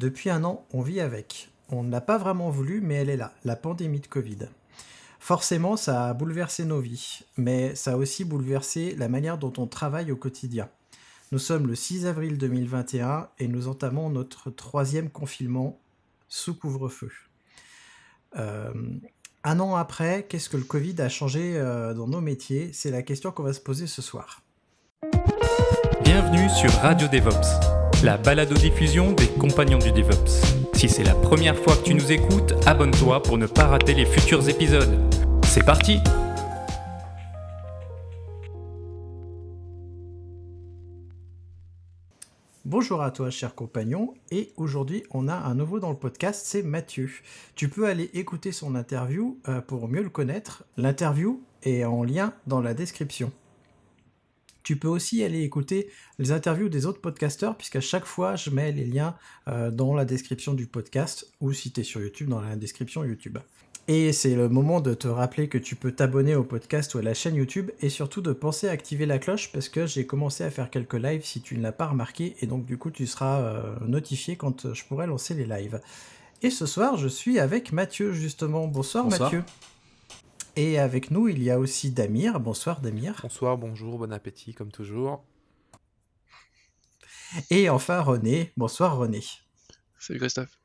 Depuis un an, on vit avec. On ne l'a pas vraiment voulu, mais elle est là, la pandémie de Covid. Forcément, ça a bouleversé nos vies, mais ça a aussi bouleversé la manière dont on travaille au quotidien. Nous sommes le 6 avril 2021 et nous entamons notre troisième confinement sous couvre-feu. Euh, un an après, qu'est-ce que le Covid a changé euh, dans nos métiers C'est la question qu'on va se poser ce soir. Bienvenue sur Radio DevOps la aux diffusion des Compagnons du DevOps. Si c'est la première fois que tu nous écoutes, abonne-toi pour ne pas rater les futurs épisodes. C'est parti Bonjour à toi, cher compagnon. Et aujourd'hui, on a un nouveau dans le podcast, c'est Mathieu. Tu peux aller écouter son interview euh, pour mieux le connaître. L'interview est en lien dans la description. Tu peux aussi aller écouter les interviews des autres podcasteurs, puisqu'à chaque fois, je mets les liens euh, dans la description du podcast, ou si tu es sur YouTube, dans la description YouTube. Et c'est le moment de te rappeler que tu peux t'abonner au podcast ou à la chaîne YouTube et surtout de penser à activer la cloche parce que j'ai commencé à faire quelques lives si tu ne l'as pas remarqué et donc du coup tu seras euh, notifié quand euh, je pourrai lancer les lives. Et ce soir je suis avec Mathieu justement. Bonsoir. Mathieu. Et avec nous, il y a aussi Damir. Bonsoir Damir. Bonsoir, bonjour, bon appétit comme toujours. Et enfin René. Bonsoir René. Salut Christophe.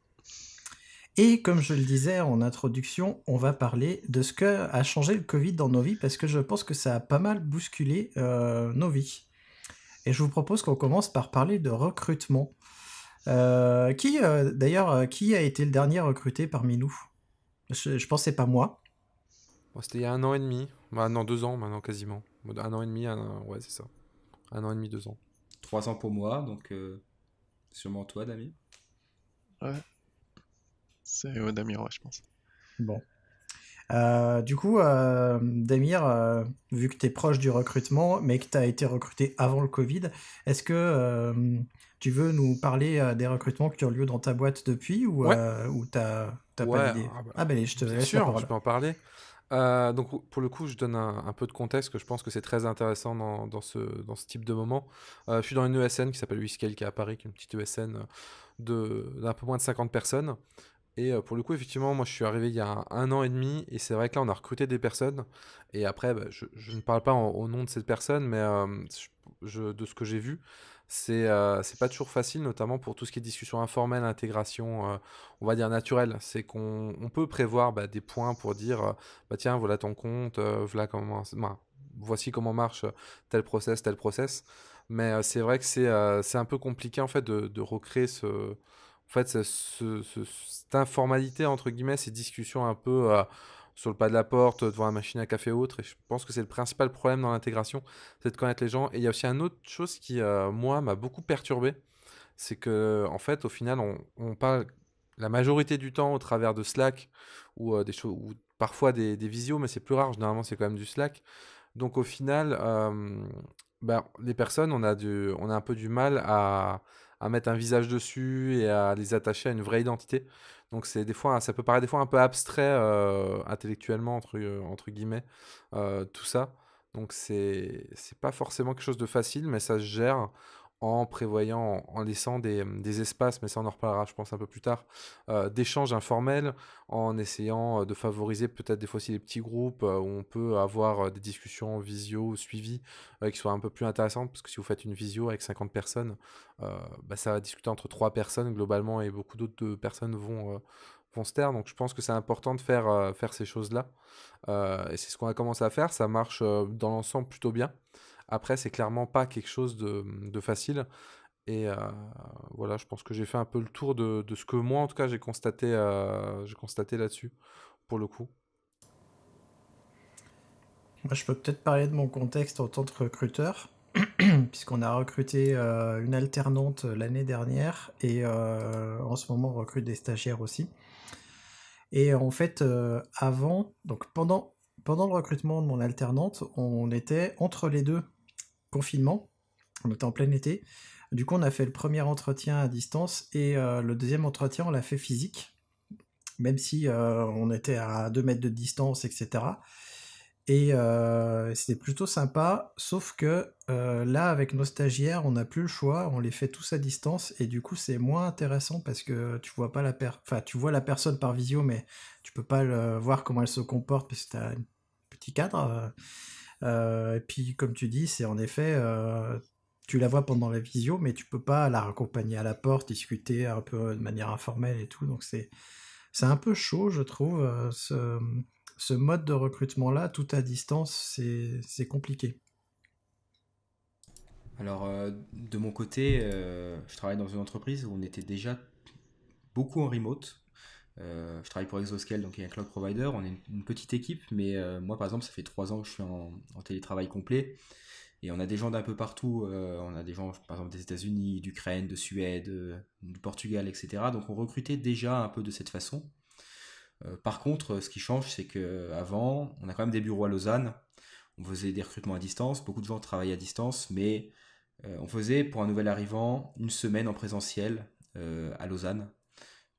Et comme je le disais en introduction, on va parler de ce que a changé le Covid dans nos vies parce que je pense que ça a pas mal bousculé euh, nos vies. Et je vous propose qu'on commence par parler de recrutement. Euh, qui, euh, d'ailleurs, qui a été le dernier recruté parmi nous je, je pense que c'est pas moi. C'était il y a un an et demi. Bah, deux ans maintenant quasiment. Un an et demi, ouais, c'est ça. Un an et demi, deux ans. Trois ans pour moi, donc euh, sûrement toi, Damir. Ouais. C'est ouais, je pense. Bon. Euh, du coup, euh, Damir, vu que tu es proche du recrutement, mais que tu as été recruté avant le Covid, est-ce que tu veux nous parler des recrutements qui ont lieu dans ta boîte depuis ou, tu n'as t'as, pas d'idée Ah, bah, ah, ben, je te laisse sûr, je peux en parler. Euh, donc pour le coup, je donne un, peu de contexte que je pense que c'est très intéressant dans, ce, type de moment. Euh, je suis dans une ESN qui s'appelle Whiskey, qui est à Paris, qui est une petite ESN euh, d'un peu moins de 50 personnes. Et pour le coup, effectivement, moi je suis arrivé il y a un, an et demi, et c'est vrai que là on a recruté des personnes. Et après, bah, je, ne parle pas au nom de cette personne, mais de ce que j'ai vu, c'est euh, pas toujours facile, notamment pour tout ce qui est discussion informelle, intégration, euh, on va dire naturelle. C'est qu'on on peut prévoir bah, des points pour dire, euh, bah, tiens, voilà ton compte, euh, voilà comment, voici comment marche tel process, tel process. Mais c'est vrai que c'est un peu compliqué en fait de, recréer ce, en fait, ce, cette informalité entre guillemets, ces discussions un peu sur le pas de la porte, euh, devant la machine à café ou autre. Et je pense que c'est le principal problème dans l'intégration, c'est de connaître les gens. Et il y a aussi une autre chose qui, euh, moi, m'a beaucoup perturbé. C'est que, en fait, au final, on, parle la majorité du temps au travers de Slack ou euh, des ou parfois des, des visios, mais c'est plus rare. Généralement, c'est quand même du Slack. Donc, au final, ben, les personnes, on a, on a un peu du mal à, à mettre un visage dessus et à les attacher à une vraie identité. Donc c'est des fois, ça peut paraître des fois un peu abstrait euh, intellectuellement entre, euh, guillemets euh, tout ça. Donc c'est c'est pas forcément quelque chose de facile, mais ça se gère en prévoyant, en laissant des, mmh, des, espaces, mais ça on en reparlera je pense un peu plus tard, euh, d'échanges informels, en essayant euh, de favoriser peut-être des fois aussi des petits groupes euh, où on peut avoir des discussions visio, suivies, qui soient un peu plus intéressantes, parce que si vous faites une visio avec 50 personnes, bah, ça va discuter entre 3 personnes globalement et beaucoup d'autres personnes vont... vont se taire, donc je pense que c'est important de faire, faire ces choses-là. et c'est ce qu'on a commencé à faire, ça marche dans l'ensemble plutôt bien. Après, c'est clairement pas quelque chose de, facile. Et euh, voilà, je pense que j'ai fait un peu le tour de, ce que moi, en tout cas, j'ai constaté, euh, constaté là-dessus, pour le coup. je peux peut-être parler de mon contexte en tant que recruteur, puisqu'on a recruté euh, une alternante l'année dernière et en ce moment, on recrute des stagiaires aussi. Et en fait, avant, donc pendant, pendant le recrutement de mon alternante, on était entre les deux confinement. On était en plein été. Du coup, on a fait le premier entretien à distance et euh, le deuxième entretien, on l'a fait physique, même si euh, on était à 2 mètres de distance, etc. Et euh, c'était plutôt sympa, sauf que là, avec nos stagiaires, on n'a plus le choix, on les fait tous à distance et du coup, c'est moins intéressant parce que tu vois pas la enfin, tu vois la personne par visio, mais tu peux pas voir comment elle se comporte parce que tu un petit cadre. Euh, et puis, comme tu dis, c'est en effet euh, tu la vois pendant la visio, mais tu peux pas la raccompagner à la porte, discuter un peu de manière informelle et tout. Donc c'est c'est un peu chaud, je trouve. Euh, ce, mode de recrutement là, tout à distance, c'est compliqué. Alors de mon côté, je travaille dans une entreprise où on était déjà beaucoup en remote. Euh, je travaille pour Exoscale, donc il y a un cloud provider. On est une, petite équipe, mais euh, moi, par exemple, ça fait trois ans que je suis en, télétravail complet. Et on a des gens d'un peu partout. Euh, on a des gens, par exemple, des États-Unis, d'Ukraine, de Suède, du Portugal, etc. Donc on recrutait déjà un peu de cette façon. par contre, ce qui change, c'est qu'avant, on a quand même des bureaux à Lausanne. On faisait des recrutements à distance. Beaucoup de gens travaillaient à distance, mais on faisait pour un nouvel arrivant une semaine en présentiel à Lausanne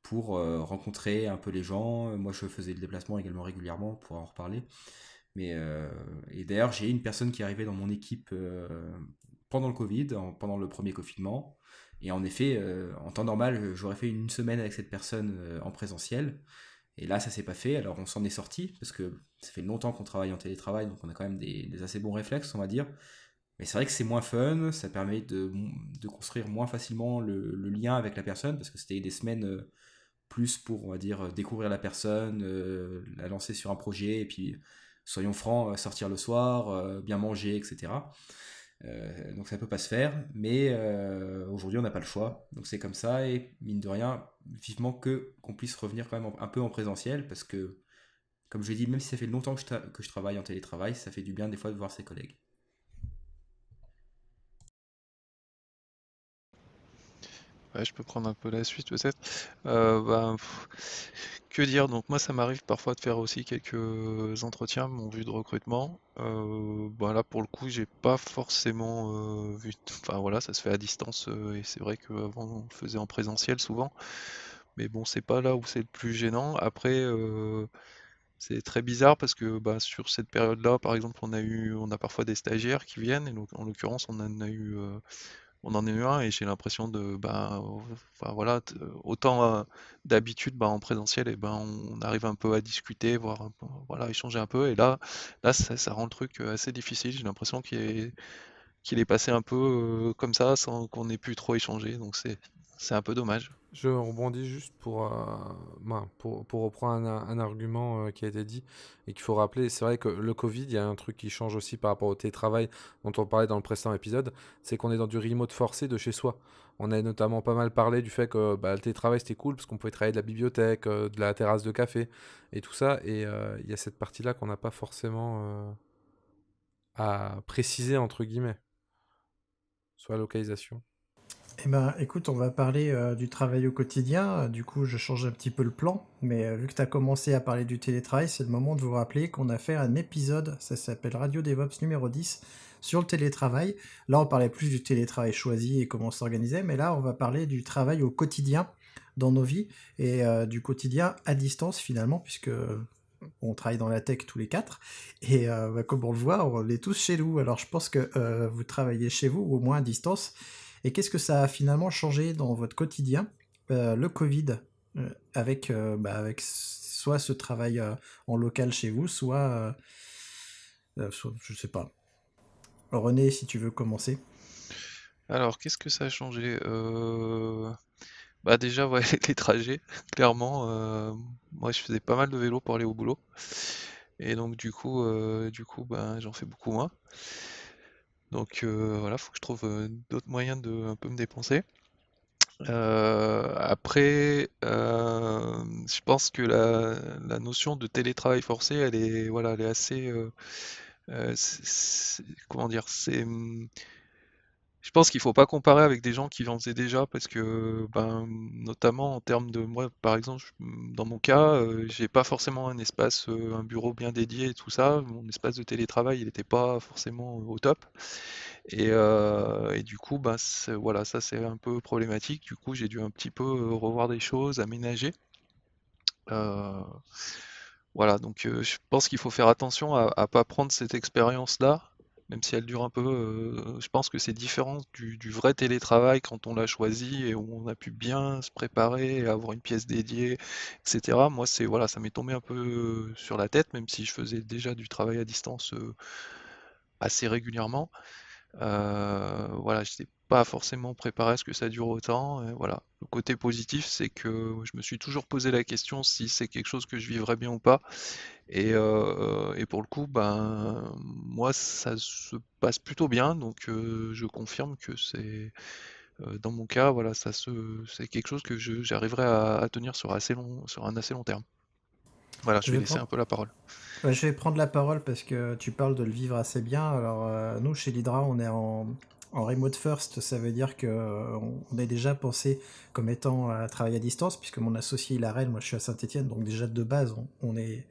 pour euh, rencontrer un peu les gens. Moi, je faisais le déplacement également régulièrement pour en reparler. Mais, euh, et d'ailleurs, j'ai une personne qui arrivait dans mon équipe euh, pendant le Covid, pendant le premier confinement. Et en effet, en temps normal, j'aurais fait une semaine avec cette personne en présentiel. Et là, ça s'est pas fait. Alors, on s'en est sorti parce que ça fait longtemps qu'on travaille en télétravail, donc on a quand même des, assez bons réflexes, on va dire. Mais c'est vrai que c'est moins fun, ça permet de, construire moins facilement le, lien avec la personne parce que c'était des semaines plus pour, on va dire, euh, découvrir la personne, euh, la lancer sur un projet, et puis, soyons francs, euh, sortir le soir, bien manger, etc. donc ça peut pas se faire, mais aujourd'hui on n'a pas le choix, donc c'est comme ça, et mine de rien, vivement que qu'on puisse revenir quand même un peu en présentiel, parce que, comme je l'ai dit, même si ça fait longtemps que que je travaille en télétravail, ça fait du bien des fois de voir ses collègues. je peux prendre un peu la suite peut-être. Euh, bah, que dire Donc moi ça m'arrive parfois de faire aussi quelques entretiens, mon vue de recrutement. Euh, bah, là pour le coup j'ai pas forcément euh, vu. Enfin voilà, ça se fait à distance et c'est vrai qu'avant on le faisait en présentiel souvent. Mais bon, c'est pas là où c'est le plus gênant. Après c'est très bizarre parce que bah, sur cette période-là, par exemple, on a eu on a parfois des stagiaires qui viennent, et donc, en l'occurrence on en a eu on en est eu un et j'ai l'impression de bah, voilà autant euh, d'habitude bah, en présentiel et ben on arrive un peu à discuter voir voilà échanger un peu et là là ça, rend le truc euh, assez difficile j'ai l'impression qu'il est qu'il est passé un peu euh, comme ça sans qu'on ait pu trop échanger donc c'est c'est un peu dommage. Je rebondis juste pour, euh, ben, pour, reprendre un, argument euh, qui a été dit et qu'il faut rappeler. C'est vrai que le Covid, il y a un truc qui change aussi par rapport au télétravail dont on parlait dans le précédent épisode, c'est qu'on est dans du remote forcé de chez soi. On a notamment pas mal parlé du fait que bah, le télétravail c'était cool parce qu'on pouvait travailler de la bibliothèque, euh, de la terrasse de café et tout ça. Et il y a cette partie-là qu'on n'a pas forcément à préciser entre guillemets, soit localisation. Eh ben, écoute, on va parler euh, du travail au quotidien. Du coup, je change un petit peu le plan, mais euh, vu que tu as commencé à parler du télétravail, c'est le moment de vous rappeler qu'on a fait un épisode, ça s'appelle Radio DevOps numéro 10, sur le télétravail. Là, on parlait plus du télétravail choisi et comment s'organiser, mais là, on va parler du travail au quotidien dans nos vies et euh, du quotidien à distance finalement, puisque on travaille dans la tech tous les quatre, et bah, comme on le voit, on est tous chez nous. Alors, je pense que vous travaillez chez vous, au moins à distance. Et qu'est-ce que ça a finalement changé dans votre quotidien, euh, le Covid, euh, avec, euh, bah, avec soit ce travail en local chez vous, soit, je ne sais pas. René, si tu veux commencer. Alors, qu'est-ce que ça a changé Bah déjà, les trajets, clairement. moi, je faisais pas mal de vélo pour aller au boulot. Et donc, du coup, du coup bah, j'en fais beaucoup moins. Donc euh, voilà, faut que je trouve euh, d'autres moyens de un peu me dépenser. Euh, après, je pense que la, notion de télétravail forcé, elle est, voilà, est assez, comment dire, c'est hum, je pense qu'il faut pas comparer avec des gens qui en faisaient déjà parce que, ben, notamment en termes de moi, par exemple, mm, dans mon cas, euh, j'ai pas forcément un espace, euh, un bureau bien dédié et tout ça. Mon espace de télétravail, il n'était pas forcément euh, au top. Et, du coup, ben, voilà, ça c'est un peu problématique. Du coup, j'ai dû un petit peu revoir des choses, aménager. voilà, donc je pense qu'il faut faire attention à, ne pas prendre cette expérience-là même si elle dure un peu. Euh, je pense que c'est différent du, vrai télétravail quand on l'a choisi et où on a pu bien se préparer, et avoir une pièce dédiée, etc. Moi, c'est voilà, ça m'est tombé un peu euh, sur la tête, même si je faisais déjà du travail à distance euh, assez régulièrement. Euh, voilà, je n'étais pas forcément préparé à ce que ça dure autant. voilà. Le côté positif, c'est que je me suis toujours posé la question si c'est quelque chose que je vivrais bien ou pas. Et, euh, pour le coup, ben moi, ça se passe plutôt bien. Donc euh, je confirme que c'est dans mon cas, voilà, ça c'est quelque chose que je- j'arriverai à, à tenir sur assez long, sur un assez long terme. Voilà, je, vais laisser un peu la parole. je vais prendre la parole parce que tu parles de le vivre assez bien. Alors, euh, nous, chez l'Hydra, on est en, remote first, ça veut dire qu'on euh, on est déjà pensé comme étant à travailler à distance, puisque mon associé il à Rennes, moi je suis à Saint-Etienne, donc déjà de base on, est,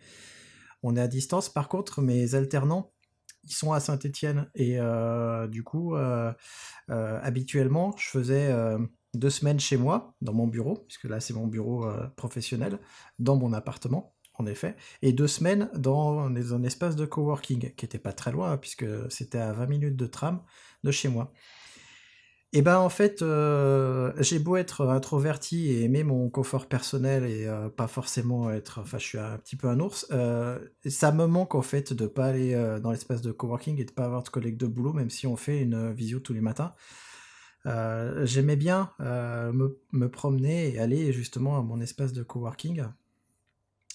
à distance. Par contre, mes alternants, ils sont à Saint-Etienne, et euh, du coup, habituellement, je faisais deux semaines chez moi, dans mon bureau, puisque là c'est mon bureau professionnel, dans mon appartement en effet, et deux semaines dans un espace de coworking, qui n'était pas très loin, hein, puisque c'était à 20 minutes de tram de chez moi. Et eh ben en fait, euh, j'ai beau être introverti et aimer mon confort personnel et euh, pas forcément être, enfin je suis un petit peu un ours, euh, ça me manque en fait de ne pas aller dans l'espace de coworking et de pas avoir de collègues de boulot, même si on fait une visio tous les matins. J'aimais bien me, promener et aller justement à mon espace de coworking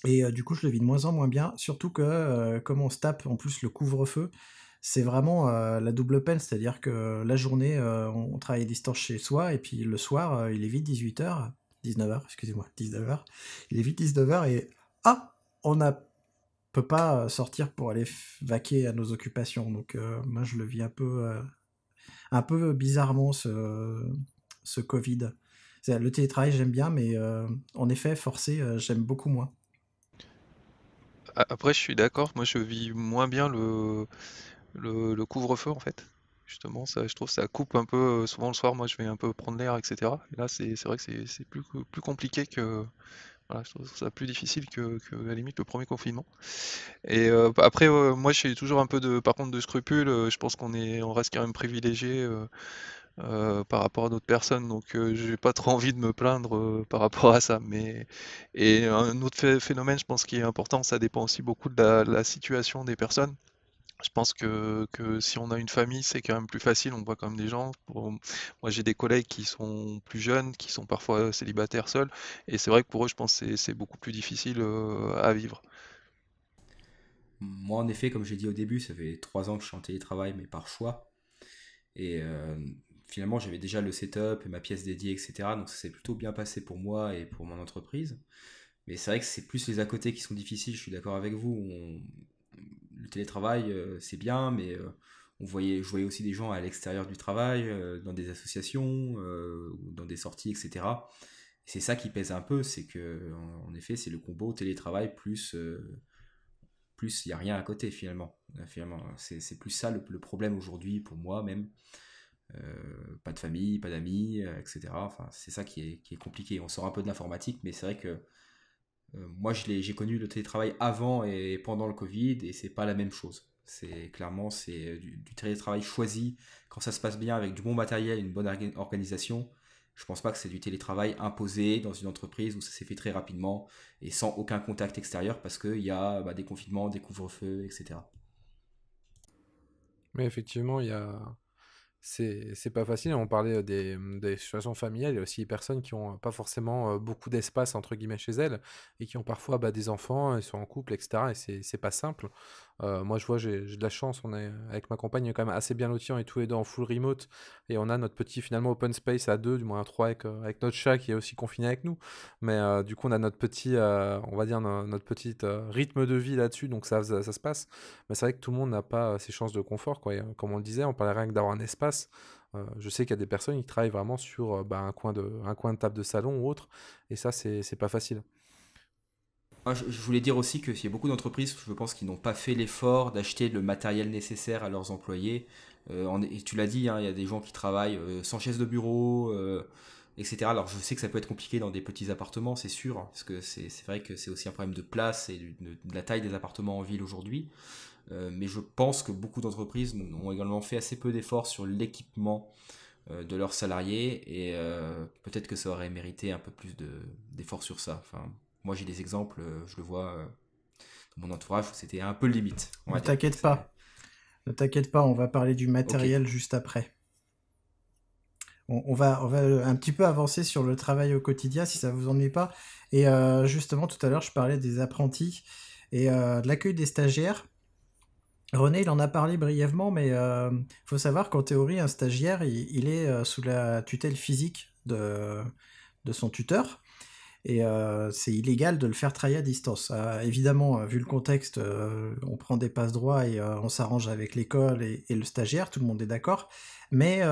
et du coup, je le vis de moins en moins bien, surtout que, comme on se tape en plus le couvre-feu, c'est vraiment la double peine, c'est-à-dire que la journée, on travaille à chez soi, et puis le soir, il est vite 18h, 19h, excusez-moi, 19h, il est vite 19h, et ah, on ne peut pas sortir pour aller vaquer à nos occupations. Donc, moi, je le vis un peu, un peu bizarrement, ce, ce Covid. Le télétravail, j'aime bien, mais en effet, forcé, j'aime beaucoup moins. Après, je suis d'accord, moi je vis moins bien le, le, couvre-feu en fait. Justement, ça, je trouve que ça coupe un peu. Euh, souvent le soir, moi je vais un peu prendre l'air, etc. Et là, c'est vrai que c'est plus, compliqué que. Voilà, je trouve ça plus difficile que, la limite le premier confinement. Et euh, bah, après, moi j'ai toujours un peu de, par contre, de scrupules. Euh, je pense qu'on est, on reste quand même privilégié. Euh, par rapport à d'autres personnes. Donc, euh, j'ai pas trop envie de me plaindre euh, par rapport à ça. Mais et un autre phénomène, je pense qui est important, ça dépend aussi beaucoup de la, situation des personnes. Je pense que, si on a une famille, c'est quand même plus facile. On voit quand même des gens. Moi, j'ai des collègues qui sont plus jeunes, qui sont parfois célibataires seuls. Et c'est vrai que pour eux, je pense que c'est beaucoup plus difficile à vivre. Moi, en effet, comme j'ai dit au début, ça fait trois ans que je suis en télétravail, mais parfois Et finalement, j'avais déjà le setup et ma pièce dédiée, etc. Donc ça s'est plutôt bien passé pour moi et pour mon entreprise. Mais c'est vrai que c'est plus les à côté qui sont difficiles, je suis d'accord avec vous. Le télétravail, euh, c'est bien, mais euh, on voyait, je voyais aussi des gens à l'extérieur du travail, euh, dans des associations, dans des sorties, etc. c'est ça qui pèse un peu, c'est que, en effet, c'est le combo télétravail plus plus il n'y a rien à côté finalement. finalement c'est plus ça le problème aujourd'hui pour moi même. Euh, pas de famille, pas d'amis, euh, etc. Enfin, c'est ça qui est, compliqué. On sort un peu de l'informatique, mais c'est vrai que euh, moi, j'ai connu le télétravail avant et pendant le Covid, et c'est pas la même chose. C'est clairement c'est du, télétravail choisi quand ça se passe bien avec du bon matériel, une bonne organisation. Je pense pas que c'est du télétravail imposé dans une entreprise où ça s'est fait très rapidement et sans aucun contact extérieur parce qu'il y a bah, des confinements, des couvre-feux, etc. Mais effectivement, il y a c'est pas facile. On parlait des, mmh, des, situations familiales. Il y a aussi des personnes qui n'ont pas forcément beaucoup d'espace, entre guillemets, chez elles et qui ont parfois bah, des enfants, ils sont en couple, etc. Et c'est pas simple. moi, je vois, j'ai de la chance. On est avec ma compagne on est quand même assez bien lotis. On est tous les deux en full remote et on a notre petit, finalement, open space à deux, du moins à trois avec, notre chat qui est aussi confiné avec nous. Mais du coup, on a notre petit, on va dire, notre petit rythme de vie là-dessus. Donc ça, ça, se passe. Mais c'est vrai que tout le monde n'a pas ses chances de confort. Quoi. comme on le disait, on parlait rien que d'avoir un espace euh, je sais qu'il y a des personnes qui travaillent vraiment sur euh, bah, un, coin de, un coin de table de salon ou autre, et ça, c'est pas facile. je, voulais dire aussi qu'il y a beaucoup d'entreprises, je pense, qui n'ont pas fait l'effort d'acheter le matériel nécessaire à leurs employés. Euh, et tu l'as dit, hein, il y a des gens qui travaillent sans chaise de bureau, etc. Alors je sais que ça peut être compliqué dans des petits appartements, c'est sûr, parce que c'est vrai que c'est aussi un problème de place et de la taille des appartements en ville aujourd'hui. Euh, mais je pense que beaucoup d'entreprises ont également fait assez peu d'efforts sur l'équipement euh, de leurs salariés et euh, peut-être que ça aurait mérité un peu plus d'efforts sur ça. Enfin, moi j'ai des exemples, je le vois dans mon entourage, c'était un peu limite. ne t'inquiète pas, ne t'inquiète pas, on va parler du matériel juste après. On, va, va un petit peu avancer sur le travail au quotidien si ça ne vous ennuie pas. Et justement, tout à l'heure, je parlais des apprentis et de l'accueil des stagiaires. René, il en a parlé brièvement, mais il euh, faut savoir qu'en théorie, un stagiaire, il, est euh, sous la tutelle physique de, son tuteur. Et euh, c'est illégal de le faire travailler à distance. évidemment, vu le contexte, on prend des passes droits et on s'arrange avec l'école et, le stagiaire, tout le monde est d'accord. Mais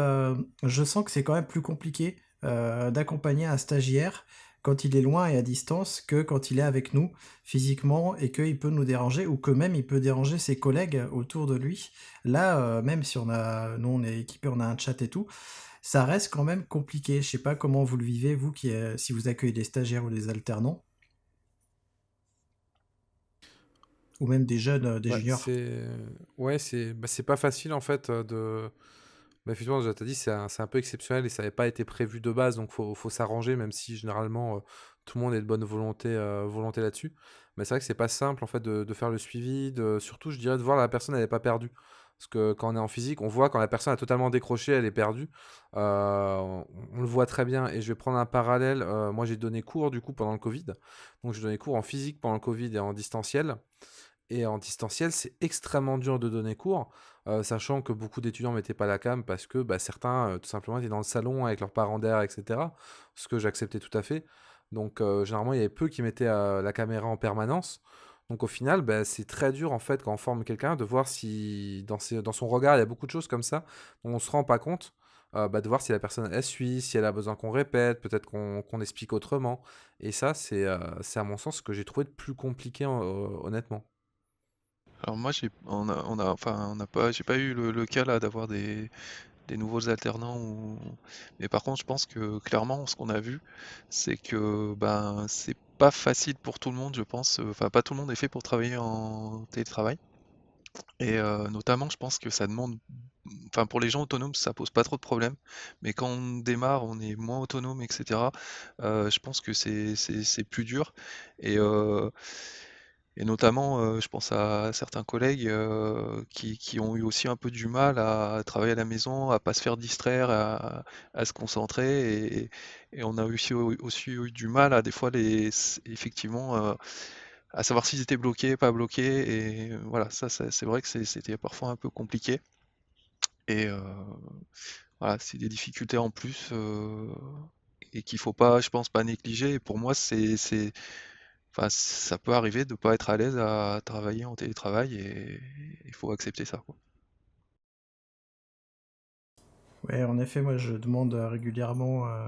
je sens que c'est quand même plus compliqué d'accompagner un stagiaire quand il est loin et à distance que quand il est avec nous physiquement et qu'il peut nous déranger ou que même il peut déranger ses collègues autour de lui. Là, euh, même si on a, nous on est équipé, on a un chat et tout, ça reste quand même compliqué. Je sais pas comment vous le vivez, vous, qui, euh, si vous accueillez des stagiaires ou des alternants. Ou même des jeunes, euh, des juniors. Ouais, c'est bah, pas facile en fait de mais bah, effectivement, je t'ai dit, c'est un, peu exceptionnel et ça n'avait pas été prévu de base, donc faut, faut s'arranger, même si généralement euh, tout le monde est de bonne volonté, euh, volonté là-dessus. Mais c'est vrai que c'est pas simple en fait de, faire le suivi, de, surtout je dirais de voir la personne elle n'est pas perdue. Parce que quand on est en physique, on voit quand la personne a totalement décroché, elle est perdue. Euh, on, on, le voit très bien. Et je vais prendre un parallèle. moi, j'ai donné cours du coup pendant le Covid. Donc, j'ai donné cours en physique pendant le Covid et en distanciel. Et en distanciel, c'est extrêmement dur de donner cours. Euh, sachant que beaucoup d'étudiants mettaient pas la cam parce que bah, certains, euh, tout simplement, étaient dans le salon avec leurs parents d'air, etc. Ce que j'acceptais tout à fait. Donc, euh, généralement, il y avait peu qui mettaient la caméra en permanence. Donc, au final, bah, c'est très dur, en fait, quand on forme quelqu'un, de voir si dans, dans, son regard, il y a beaucoup de choses comme ça dont on se rend pas compte. Bah, de voir si la personne elle suit, si elle a besoin qu'on répète, peut-être qu'on explique autrement. Et ça, c'est à mon sens ce que j'ai trouvé de plus compliqué, honnêtement. Alors moi j'ai on a, enfin on n'a pas j'ai pas eu le, cas là d'avoir des, nouveaux alternants ou mais par contre je pense que clairement ce qu'on a vu c'est que ben c'est pas facile pour tout le monde je pense enfin pas tout le monde est fait pour travailler en télétravail et euh, notamment je pense que ça demande enfin pour les gens autonomes ça pose pas trop de problèmes mais quand on démarre on est moins autonome etc euh, je pense que c'est plus dur et euh, et notamment, euh, je pense à certains collègues euh, qui, ont eu aussi un peu du mal à travailler à la maison, à pas se faire distraire, à, se concentrer. Et, on a aussi, eu du mal à des fois les effectivement euh, à savoir s'ils étaient bloqués, pas bloqués. Et voilà, ça, c'est vrai que c'était parfois un peu compliqué. Et voilà, c'est des difficultés en plus et qu'il ne faut pas, je pense, pas négliger. Et pour moi, c'est ça peut arriver de ne pas être à l'aise à travailler en télétravail et il faut accepter ça, quoi. Ouais, en effet, moi je demande euh, régulièrement euh,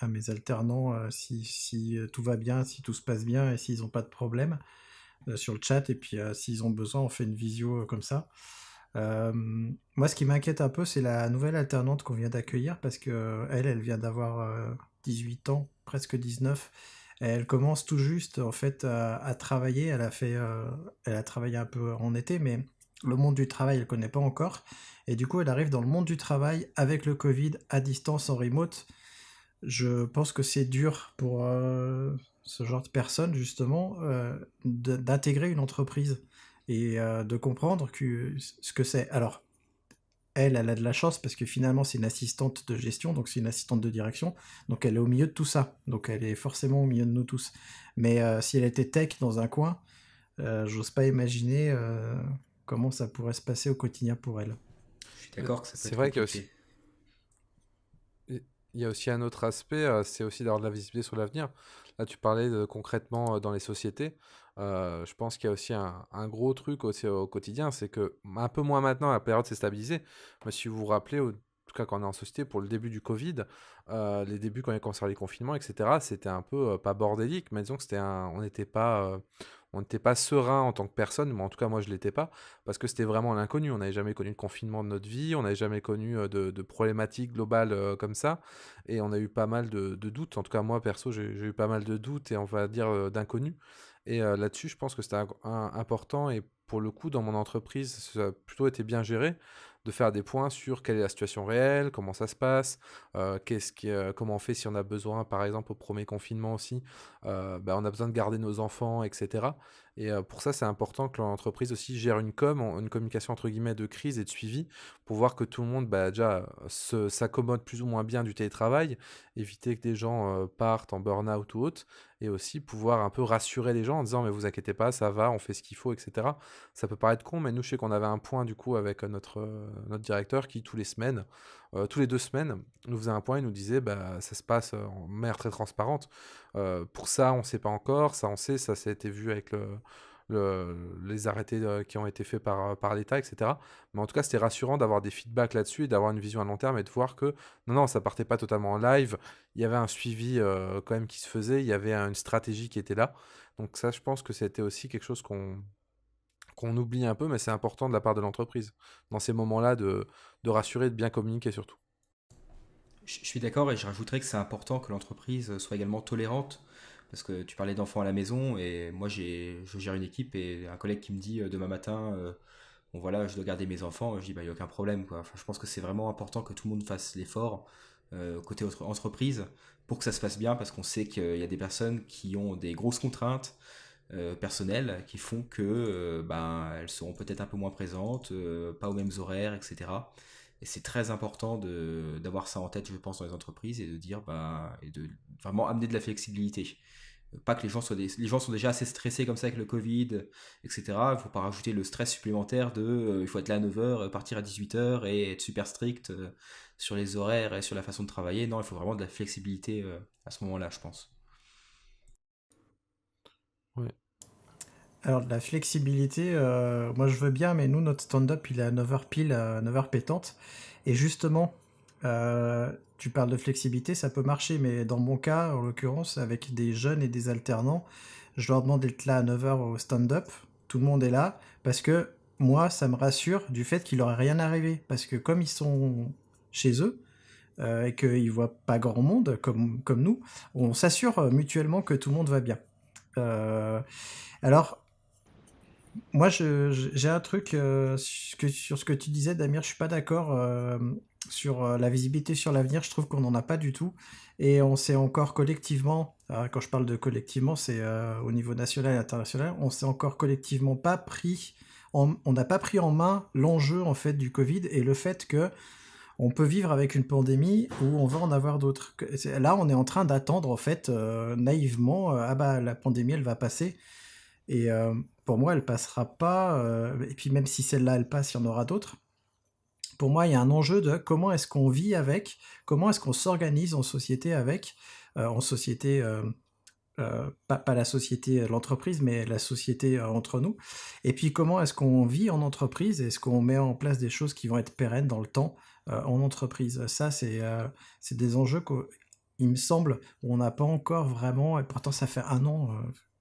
à mes alternants euh, si, tout va bien, si tout se passe bien et s'ils n'ont pas de problème sur le chat. Et puis s'ils ont besoin, on fait une visio comme ça. moi, ce qui m'inquiète un peu, c'est la nouvelle alternante qu'on vient d'accueillir parce qu'elle, elle, elle vient d'avoir 18 ans, presque 19 elle commence tout juste en fait à, travailler. Elle a fait, euh, elle a travaillé un peu en été, mais le monde du travail elle connaît pas encore. Et du coup, elle arrive dans le monde du travail avec le Covid à distance en remote. Je pense que c'est dur pour euh, ce genre de personne, justement euh, d'intégrer une entreprise et de comprendre ce que c'est. Alors elle, elle a de la chance parce que finalement, c'est une assistante de gestion, donc c'est une assistante de direction. Donc elle est au milieu de tout ça. Donc elle est forcément au milieu de nous tous. Mais euh, si elle était tech dans un coin, euh, j'ose pas imaginer euh, comment ça pourrait se passer au quotidien pour elle. Je suis d'accord que ça C'est vrai qu'il aussi. Il y a aussi un autre aspect, c'est aussi d'avoir de la visibilité sur l'avenir. Là, tu parlais concrètement euh, dans les sociétés. Euh, je pense qu'il y a aussi un, gros truc aussi au quotidien, c'est que un peu moins maintenant, la période s'est stabilisée. si vous vous rappelez, en tout cas quand on est en société, pour le début du Covid, euh, les débuts quand il y a les confinements, etc., c'était un peu pas bordélique, mais disons que c'était on n'était pas on n'était pas serein en tant que personne, mais en tout cas moi je l'étais pas, parce que c'était vraiment l'inconnu. On n'avait jamais connu de confinement de notre vie, on n'avait jamais connu euh, de, problématiques globales euh, comme ça, et on a eu pas mal de, doutes. En tout cas moi perso j'ai eu pas mal de doutes et on va dire d'inconnu. Euh, d'inconnus. Et là-dessus je pense que c'était important et pour le coup dans mon entreprise ça a plutôt été bien géré de faire des points sur quelle est la situation réelle, comment ça se passe, euh, qu'est-ce euh, comment on fait si on a besoin, par exemple au premier confinement aussi, euh, bah, on a besoin de garder nos enfants, etc. Et pour ça, c'est important que l'entreprise aussi gère une com, une communication entre guillemets de crise et de suivi voir que tout le monde bah, déjà s'accommode plus ou moins bien du télétravail, éviter que des gens partent en burn-out ou autre, et aussi pouvoir un peu rassurer les gens en disant mais vous inquiétez pas, ça va, on fait ce qu'il faut, etc. Ça peut paraître con, mais nous je sais qu'on avait un point du coup avec notre, notre directeur qui tous les semaines, tous les deux semaines, nous faisait un point et nous disait bah ça se passe en mer très transparente. pour ça on sait pas encore, ça on sait, ça, ça a été vu avec le les arrêtés euh, qui ont été faits par, euh, par l'État, etc. Mais en tout cas, c'était rassurant d'avoir des feedbacks là-dessus et d'avoir une vision à long terme et de voir que non, non, ça partait pas totalement en live. Il y avait un suivi euh, quand même qui se faisait, il y avait une stratégie qui était là. Donc ça, je pense que c'était aussi quelque chose qu'on qu'on oublie un peu, mais c'est important de la part de l'entreprise, dans ces moments-là, de, de rassurer, de bien communiquer surtout. Je suis d'accord et je rajouterais que c'est important que l'entreprise soit également tolérante parce que tu parlais d'enfants à la maison et moi je gère une équipe et un collègue qui me dit euh, demain matin, euh, bon voilà, je dois garder mes enfants. Je dis, bah, il n'y a aucun problème. Quoi. je pense que c'est vraiment important que tout le monde fasse l'effort euh, côté entreprise pour que ça se passe bien parce qu'on sait qu'il y a des personnes qui ont des grosses contraintes personnelles qui font que ben, elles seront peut-être un peu moins présentes, pas aux mêmes horaires, etc. Et c'est très important d'avoir ça en tête, je pense, dans les entreprises et de dire, bah, et de vraiment amener de la flexibilité. Euh, pas que les gens soient gens sont déjà assez stressés comme ça avec le Covid, etc. Il ne faut pas rajouter le stress supplémentaire de, euh, il faut être là à 9h, partir à 18h et être super strict euh, sur les horaires et sur la façon de travailler. Non, il faut vraiment de la flexibilité à ce moment-là, je pense. Ouais. Alors, de la flexibilité, euh, moi je veux bien, mais nous, notre stand-up, il est à 9h pile, à 9h pétante. Et justement, euh, tu parles de flexibilité, ça peut marcher, mais dans mon cas, en l'occurrence, avec des jeunes et des alternants, je leur demande d'être là à 9h au stand-up. Tout le monde est là, parce que moi, ça me rassure du fait qu'il leur rien arrivé. Parce que comme ils sont chez eux, euh, et qu'ils voient pas grand monde comme, comme nous, on s'assure mutuellement que tout le monde va bien. alors, moi, j'ai un truc euh, sur ce que tu disais, Damir. Je suis pas d'accord euh, sur euh, la visibilité sur l'avenir. Je trouve qu'on n'en a pas du tout. Et on s'est encore collectivement, quand je parle de collectivement, c'est au niveau national et international, on s'est encore collectivement pas pris, on n'a pas pris en main l'enjeu en fait du Covid et le fait que on peut vivre avec une pandémie ou on va en avoir d'autres. Là, on est en train d'attendre en fait naïvement, ah bah la pandémie elle va passer. Et pour moi, elle passera pas. Euh, et puis même si celle-là, elle passe, il y en aura d'autres. Pour moi, il y a un enjeu de comment est-ce qu'on vit avec, comment est-ce qu'on s'organise en société avec, euh, en société, euh, euh, pas, pas, la société, l'entreprise, mais la société entre nous. Et puis comment est-ce qu'on vit en entreprise, est-ce qu'on met en place des choses qui vont être pérennes dans le temps en entreprise. Ça, c'est des enjeux qu'il me semble, on n'a pas encore vraiment, et pourtant ça fait un an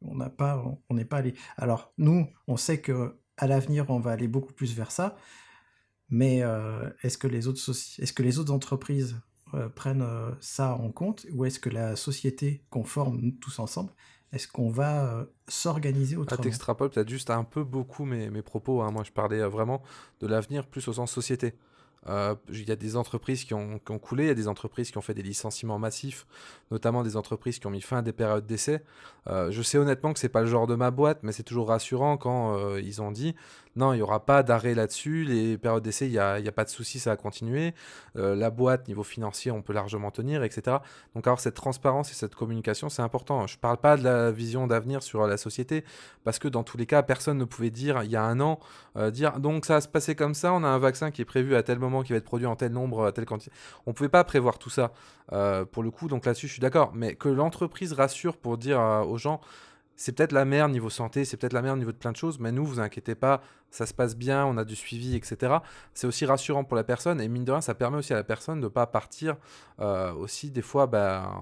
on n'a pas, on n'est pas allé. Alors nous, on sait que à l'avenir, on va aller beaucoup plus vers ça. Mais euh, est-ce que les autres est-ce que les autres entreprises euh, prennent euh, ça en compte ou est-ce que la société qu'on forme tous ensemble est-ce qu'on va s'organiser ah, autrement T'extrapoles peut-être juste un peu beaucoup mes, mes propos. Hein. Moi, je parlais vraiment de l'avenir plus au sens société. Euh, il y a des entreprises qui ont, coulé, il y a des entreprises qui ont fait des licenciements massifs, notamment des entreprises qui ont mis fin à des périodes d'essai. Euh, je sais honnêtement que c'est pas le genre de ma boîte, mais c'est toujours rassurant quand euh, ils ont dit non, il n'y aura pas d'arrêt là-dessus, les périodes d'essai, il n'y a, a, pas de souci, ça va continuer. la boîte, niveau financier, on peut largement tenir, etc. Donc avoir cette transparence et cette communication, c'est important. Je ne parle pas de la vision d'avenir sur la société, parce que dans tous les cas, personne ne pouvait dire il y a un an, dire donc ça va se passer comme ça, on a un vaccin qui est prévu à tel moment qui va être produit en tel nombre, à telle quantité. On ne pouvait pas prévoir tout ça euh, pour le coup, donc là-dessus je suis d'accord. Mais que l'entreprise rassure pour dire euh, aux gens, c'est peut-être la merde niveau santé, c'est peut-être la merde niveau de plein de choses, mais nous, vous inquiétez pas, ça se passe bien, on a du suivi, etc. C'est aussi rassurant pour la personne et mine de rien, ça permet aussi à la personne de ne pas partir euh, aussi des fois bah,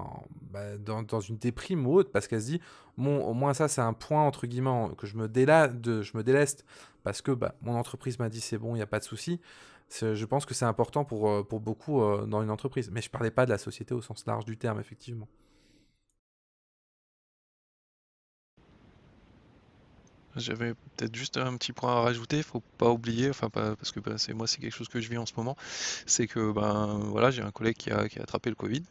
bah, dans, une déprime ou autre parce qu'elle se dit, bon, au moins ça, c'est un point entre guillemets que je me, déla de, je me déleste parce que bah, mon entreprise m'a dit c'est bon, il n'y a pas de souci je pense que c'est important pour, euh, pour beaucoup euh, dans une entreprise. Mais je parlais pas de la société au sens large du terme, effectivement. J'avais peut-être juste un petit point à rajouter, faut pas oublier, enfin parce que bah, c'est moi c'est quelque chose que je vis en ce moment, c'est que ben voilà j'ai un collègue qui a, qui a, attrapé le Covid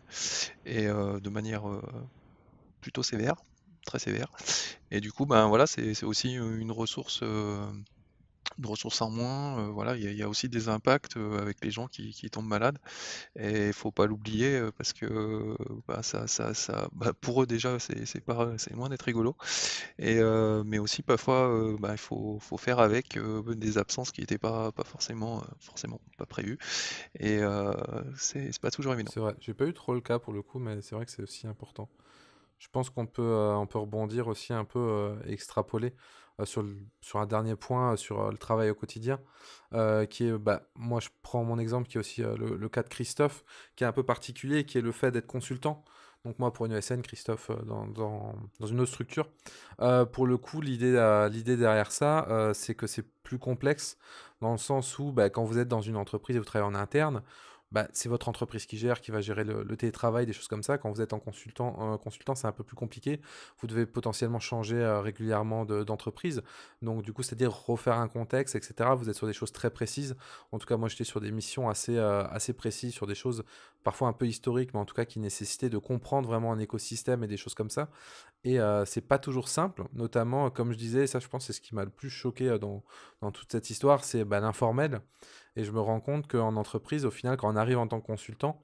et euh, de manière plutôt sévère, très sévère, et du coup ben voilà c'est aussi une ressource de ressources en moins. voilà, il y, a aussi des impacts avec les gens qui, tombent malades. Et il faut pas l'oublier parce que bah, ça, bah, pour eux déjà, c'est pas, c'est loin d'être rigolo. Et mmh. mais aussi parfois, bah, il faut, faire avec des absences qui n'étaient pas, forcément, pas prévues. Et c'est pas toujours évident. C'est vrai. J'ai pas eu trop le cas pour le coup, mais c'est vrai que c'est aussi important. Je pense qu'on peut, on peut rebondir aussi un peu, extrapoler. Euh, sur, un dernier point, euh, sur euh, le travail au quotidien, qui est, bah, moi je prends mon exemple, qui est aussi le, cas de Christophe, qui est un peu particulier, qui est le fait d'être consultant. Donc moi pour une ESN, Christophe dans, une autre structure. pour le coup, l'idée derrière ça, c'est que c'est plus complexe dans le sens où bah, quand vous êtes dans une entreprise et vous travaillez en interne, bah, c'est votre entreprise qui gère, qui va gérer le, télétravail, des choses comme ça. Quand vous êtes en consultant, euh, consultant c'est un peu plus compliqué. Vous devez potentiellement changer euh, régulièrement d'entreprise. Donc, du coup, c'est-à-dire refaire un contexte, etc. Vous êtes sur des choses très précises. En tout cas, moi, j'étais sur des missions assez, euh, assez précises, sur des choses parfois un peu historiques, mais en tout cas qui nécessitaient de comprendre vraiment un écosystème et des choses comme ça. Et c'est pas toujours simple, notamment, comme je disais, ça, je pense, c'est ce qui m'a le plus choqué dans, dans toute cette histoire, c'est bah, l'informel. Et je me rends compte qu'en entreprise, au final, quand on arrive en tant que consultant,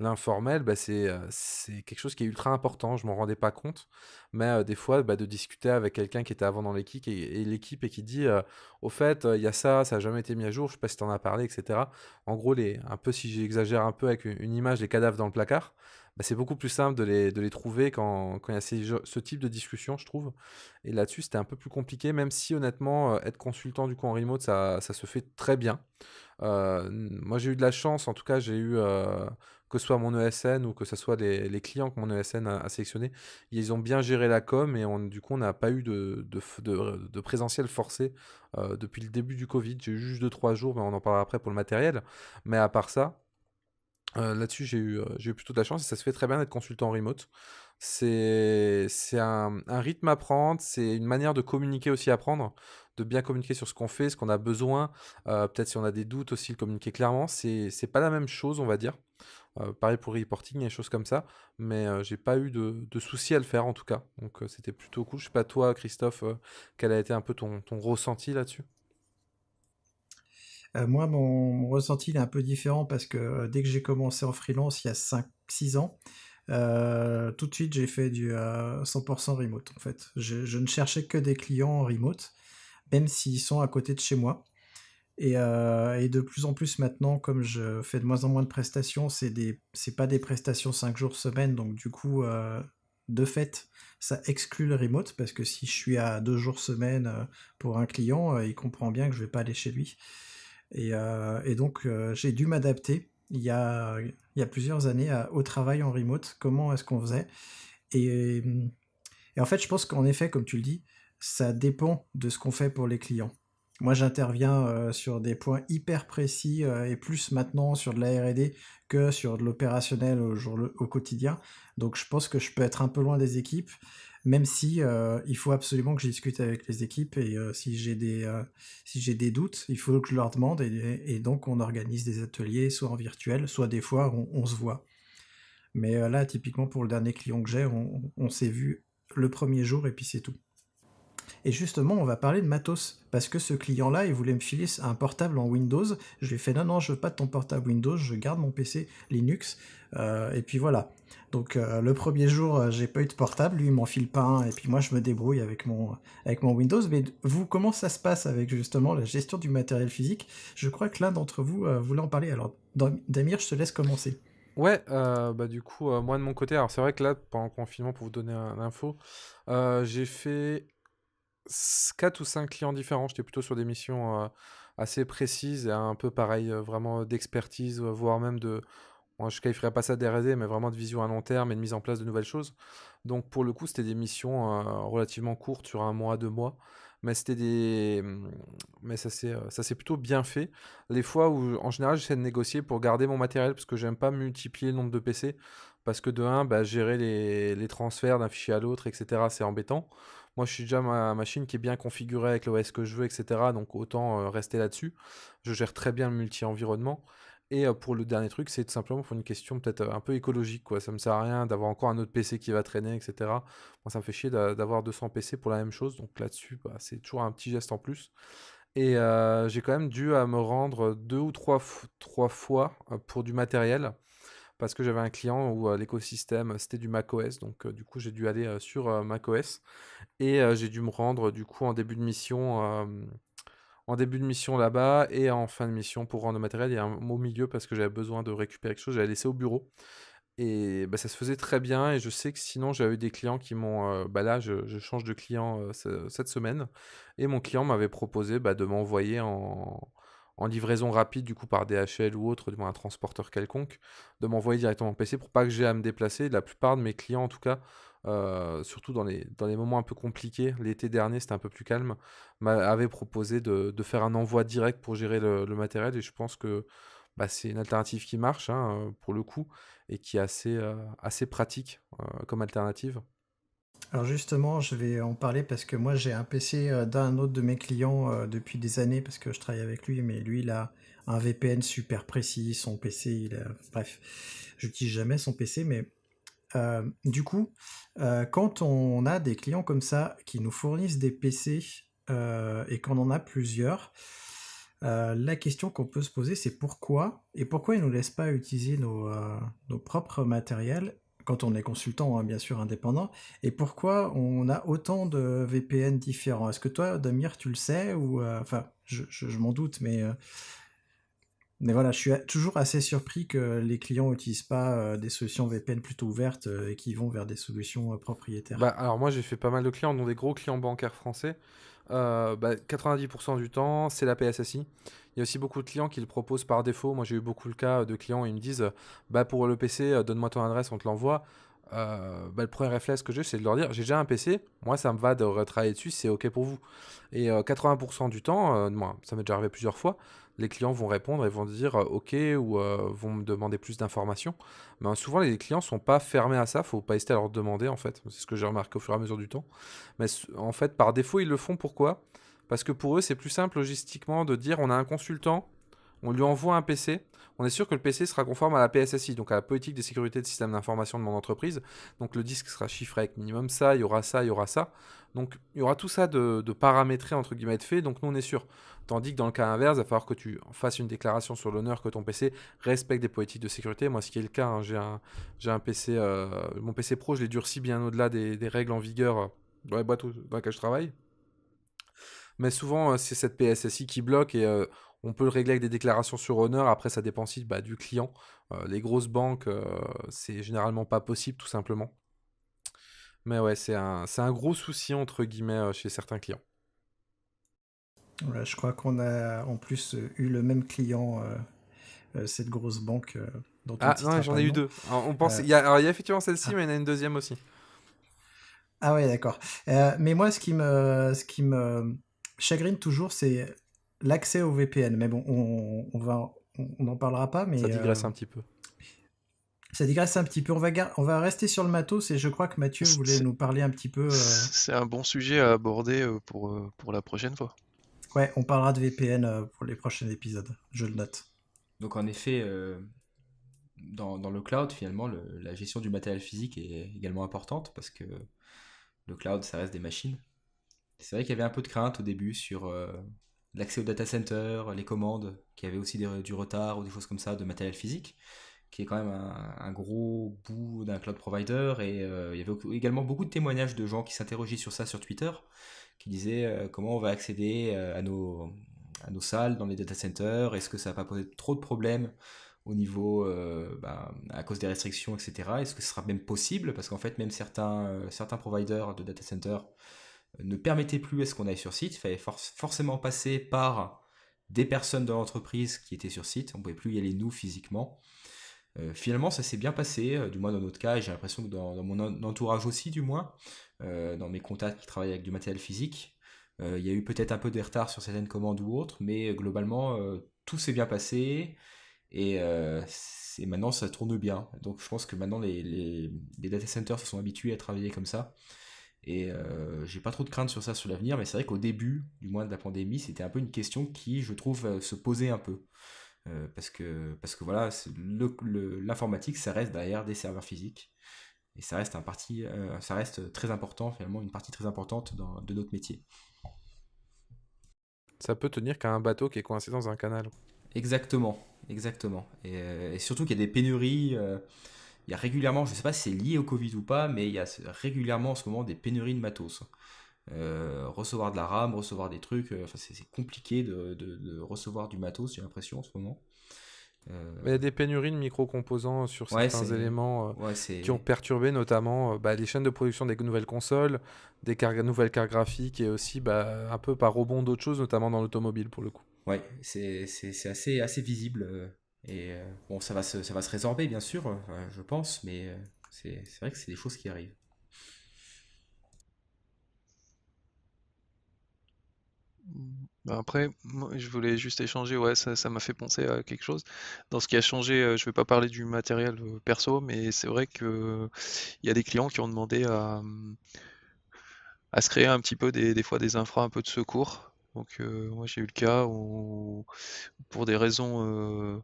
l'informel, bah, euh, c'est, quelque chose qui est ultra important. Je m'en rendais pas compte. Mais euh, des fois, bah, de discuter avec quelqu'un qui était avant dans l'équipe et, l'équipe et qui dit euh, Au fait, il y a ça, ça n'a jamais été mis à jour, je sais pas si tu en as parlé, etc. En gros, les, un peu, si j'exagère un peu avec une, image, les cadavres dans le placard. Bah, c'est beaucoup plus simple de les, trouver quand, quand il y a ce type de discussion, je trouve. Et là-dessus, c'était un peu plus compliqué, même si honnêtement, euh, être consultant du coup en remote, ça, se fait très bien. Euh, moi, j'ai eu de la chance, en tout cas, j'ai eu, euh, que ce soit mon ESN ou que ce soit les, clients que mon ESN a, sélectionnés, ils ont bien géré la com et du coup, on n'a pas eu de, de, présentiel forcé depuis le début du Covid. J'ai eu juste 2 trois jours, mais on en parlera après pour le matériel. Mais à part ça, euh, là-dessus, j'ai eu, euh, eu, plutôt de la chance et ça se fait très bien d'être consultant en remote. C'est un, un, rythme à prendre, c'est une manière de communiquer aussi à prendre, de bien communiquer sur ce qu'on fait, ce qu'on a besoin. Euh, peut-être si on a des doutes aussi, le communiquer clairement. C'est pas la même chose, on va dire. pareil pour reporting et choses comme ça. Mais j'ai pas eu de, de, soucis à le faire en tout cas. Donc c'était plutôt cool. Je sais pas toi, Christophe, quel a été un peu ton ressenti là-dessus euh, moi, mon, ressenti est un peu différent parce que euh, dès que j'ai commencé en freelance il y a 5-6 ans, euh, tout de suite j'ai fait du 100% remote en fait. Je, ne cherchais que des clients en remote, même s'ils sont à côté de chez moi. Et, de plus en plus maintenant, comme je fais de moins en moins de prestations, ce n'est pas des prestations 5 jours semaine, donc du coup, de fait, ça exclut le remote parce que si je suis à 2 jours semaine pour un client, il comprend bien que je ne vais pas aller chez lui. Euh, et, donc, euh, j'ai dû m'adapter il y, a, plusieurs années au travail en remote. Comment est-ce qu'on faisait hum, et, en fait, je pense qu'en effet, comme tu le dis, ça dépend de ce qu'on fait pour les clients. Moi, j'interviens euh, sur des points hyper précis et plus maintenant sur de la RD que sur de l'opérationnel au quotidien. Donc, je pense que je peux être un peu loin des équipes même si euh, il faut absolument que je discute avec les équipes et euh, si j'ai des, euh, si j'ai des doutes, il faut que je leur demande et, donc on organise des ateliers, soit en virtuel, soit des fois on, on se voit. Mais là, typiquement pour le dernier client que j'ai, on, on s'est vu le premier jour et puis c'est tout. Et justement, on va parler de matos, parce que ce client-là, il voulait me filer un portable en Windows. Je lui ai fait non, non, je veux pas de ton portable Windows, je garde mon PC Linux. Euh, et puis voilà. Donc euh, le premier jour, euh, j'ai pas eu de portable, lui il m'en file pas un, et puis moi je me débrouille avec mon, avec mon Windows. Mais vous, comment ça se passe avec justement la gestion du matériel physique Je crois que l'un d'entre vous voulait en parler. Alors Damir, je te laisse commencer. Ouais, bah du coup, moi de mon côté, alors c'est vrai que là, pendant le confinement, pour vous donner un info, j'ai fait 4 ou 5 clients différents. J'étais plutôt sur des missions assez précises et un peu pareil, vraiment d'expertise, voire même de. je ne qualifierais pas ça d'RD, mais vraiment de vision à long terme et de mise en place de nouvelles choses. Donc, pour le coup, c'était des missions relativement courtes, sur un mois, deux mois mais c'était des mmh, mais ça s'est ça plutôt bien fait les fois où en général j'essaie de négocier pour garder mon matériel parce que j'aime pas multiplier le nombre de PC parce que de un bah, gérer les, les transferts d'un fichier à l'autre etc c'est embêtant moi, je suis déjà ma machine qui est bien configurée avec l'OS que je veux, etc. Donc autant euh, rester là-dessus. Je gère très bien le multi-environnement. Et euh, pour le dernier truc, c'est simplement pour une question peut-être euh, un peu écologique. Quoi. Ça me sert à rien d'avoir encore un autre PC qui va traîner, etc. Moi, ça me fait chier d'avoir 200 PC pour la même chose. Donc là-dessus, bah, c'est toujours un petit geste en plus. Et j'ai quand même dû à me rendre deux ou trois fois pour du matériel parce que j'avais un client où euh, l'écosystème euh, c'était du macOS, donc euh, du coup j'ai dû aller sur macOS et j'ai dû me rendre du coup en début de mission en début de mission là-bas et en fin de mission pour rendre le matériel et un au milieu parce que j'avais besoin de récupérer quelque chose, j'avais laissé au bureau. Et bah, ça se faisait très bien et je sais que sinon j'avais eu des clients qui m'ont... bah là, je, change de client cette semaine et mon client m'avait proposé bah, de m'envoyer en en livraison rapide, du coup par DHL ou autre, du moins un transporteur quelconque, de m'envoyer directement en PC pour pas que j'ai à me déplacer. La plupart de mes clients, en tout cas, euh, surtout dans les, dans les moments un peu compliqués, l'été dernier c'était un peu plus calme, m'avait proposé de, faire un envoi direct pour gérer le, matériel et je pense que bah, c'est une alternative qui marche hein, pour le coup et qui est assez, euh, assez pratique euh, comme alternative. Alors justement, je vais en parler parce que moi j'ai un PC euh, d'un autre de mes clients euh, depuis des années parce que je travaille avec lui, mais lui il a un VPN super précis, son PC, il bref, j'utilise jamais son PC, mais euh, du coup, quand on a des clients comme ça qui nous fournissent des PC et qu'on en a plusieurs, la question qu'on peut se poser c'est pourquoi et pourquoi ils nous laissent pas utiliser nos, nos propres matériels quand on est consultant, hein, bien sûr, indépendant, et pourquoi on a autant de VPN différents Est-ce que toi, Damir, tu le sais ou euh, Enfin, je, m'en doute, mais... Euh, mais voilà, je suis toujours assez surpris que les clients n'utilisent pas euh, des solutions VPN plutôt ouvertes et qui vont vers des solutions propriétaires. Bah, alors moi, j'ai fait pas mal de clients, dont des gros clients bancaires français. 90% euh, bah, du temps, c'est la PSSI. Il y a aussi beaucoup de clients qui le proposent par défaut. Moi, j'ai eu beaucoup le cas de clients, ils me disent bah, pour le PC, euh, donne-moi ton adresse, on te l'envoie. Euh, bah, le premier réflexe que j'ai, c'est de leur dire j'ai déjà un PC, moi ça me va de retravailler dessus, c'est ok pour vous. Et 80% du temps, moi, ça m'est déjà arrivé plusieurs fois, les clients vont répondre et vont dire euh, OK ou euh, vont me demander plus d'informations. Mais euh, souvent, les clients sont pas fermés à ça. Faut pas hésiter à leur demander, en fait. C'est ce que j'ai remarqué au fur et à mesure du temps. Mais en fait, par défaut, ils le font. Pourquoi Parce que pour eux, c'est plus simple logistiquement de dire on a un consultant, on lui envoie un PC. On est sûr que le PC sera conforme à la PSSI, donc à la politique des sécurité de système d'information de mon entreprise. Donc le disque sera chiffré avec minimum ça, il y aura ça, il y aura ça. Donc il y aura tout ça de, paramétrer entre guillemets de fait, donc nous on est sûr. Tandis que dans le cas inverse, il va falloir que tu fasses une déclaration sur l'honneur que ton PC respecte des politiques de sécurité. Moi, ce qui est le cas, hein, j'ai un, un, PC, euh, mon PC Pro, je l'ai durci bien au-delà des, règles en vigueur euh, dans les boîtes dans lesquelles je travaille. Mais souvent, euh, c'est cette PSSI qui bloque et on peut le régler avec des déclarations sur honneur. Après, ça dépend si bah, du client. les grosses banques, c'est généralement pas possible, tout simplement. Mais ouais, c'est un, c'est un gros souci, entre guillemets, euh, chez certains clients. je crois qu'on a en plus euh, eu le même client, euh, cette grosse banque. ah, non, j'en ai eu deux. on pense, il, y a, effectivement celle-ci, ah. mais il y en a une deuxième aussi. Ah ouais, d'accord. mais moi, ce qui me, ce qui me chagrine toujours, c'est l'accès au VPN. Mais bon, on, on va, on n'en parlera pas. Mais, Ça digresse un petit peu ça digresse un petit peu. On va, rester sur le matos et je crois que Mathieu voulait nous parler un petit peu. Euh, c'est un bon sujet à aborder euh, euh, pour, la prochaine fois. Ouais, on parlera de VPN pour les prochains épisodes, je le note. Donc en effet, dans, le cloud, finalement, la gestion du matériel physique est également importante parce que le cloud, ça reste des machines. C'est vrai qu'il y avait un peu de crainte au début sur l'accès au data center, les commandes, qui avait aussi du retard ou des choses comme ça de matériel physique qui est quand même un, gros bout d'un cloud provider. Et euh, il y avait également beaucoup de témoignages de gens qui s'interrogeaient sur ça sur Twitter, qui disaient euh, comment on va accéder euh, à, nos, à nos salles dans les data centers, est-ce que ça va pas poser trop de problèmes au niveau, ben, à cause des restrictions, etc. Est-ce que ce sera même possible Parce qu'en fait, même certains, certains providers de data centers ne permettaient plus à ce qu'on aille sur site. Il fallait forcément passer par des personnes de l'entreprise qui étaient sur site. On ne pouvait plus y aller nous physiquement. Euh, finalement, ça s'est bien passé, euh, du moins dans notre cas, et j'ai l'impression que dans, mon entourage aussi, du moins, euh, dans mes contacts qui travaillent avec du matériel physique, il y a eu peut-être un peu des retards sur certaines commandes ou autres, mais globalement, tout s'est bien passé, et, maintenant, ça tourne bien. Donc je pense que maintenant, les, data centers se sont habitués à travailler comme ça. Et j'ai pas trop de crainte sur ça sur l'avenir, mais c'est vrai qu'au début, du moins de la pandémie, c'était un peu une question qui, je trouve, se posait un peu. Euh, parce, que, parce que voilà, l'informatique, ça reste derrière des serveurs physiques. Et ça reste, un euh, ça reste très important, finalement, une partie très importante de notre métier. Ça peut tenir qu'à un bateau qui est coincé dans un canal. Exactement, exactement. Et, euh, surtout qu'il y a des pénuries. il y a régulièrement, je ne sais pas si c'est lié au Covid ou pas, mais il y a régulièrement en ce moment des pénuries de matos. Euh, recevoir de la RAM, recevoir des trucs, euh, enfin c'est compliqué de, de, recevoir du matos, j'ai l'impression en ce moment. Euh, Il y a des pénuries de micro-composants sur certains éléments qui ont perturbé notamment bah, les chaînes de production des nouvelles consoles, des nouvelles cartes graphiques et aussi bah, un peu par rebond d'autres choses, notamment dans l'automobile pour le coup. Ouais, c'est assez, assez visible. Et bon, ça va, ça va se résorber bien sûr, je pense, mais c'est vrai que c'est des choses qui arrivent. Bah, après, je voulais juste échanger, ouais, ça, m'a fait penser à quelque chose. Dans ce qui a changé, euh, je vais pas parler du matériel euh, perso, mais c'est vrai que il y a des clients qui ont demandé à, se créer un petit peu des, fois des infras un peu de secours. Donc euh, moi j'ai eu le cas où pour des raisons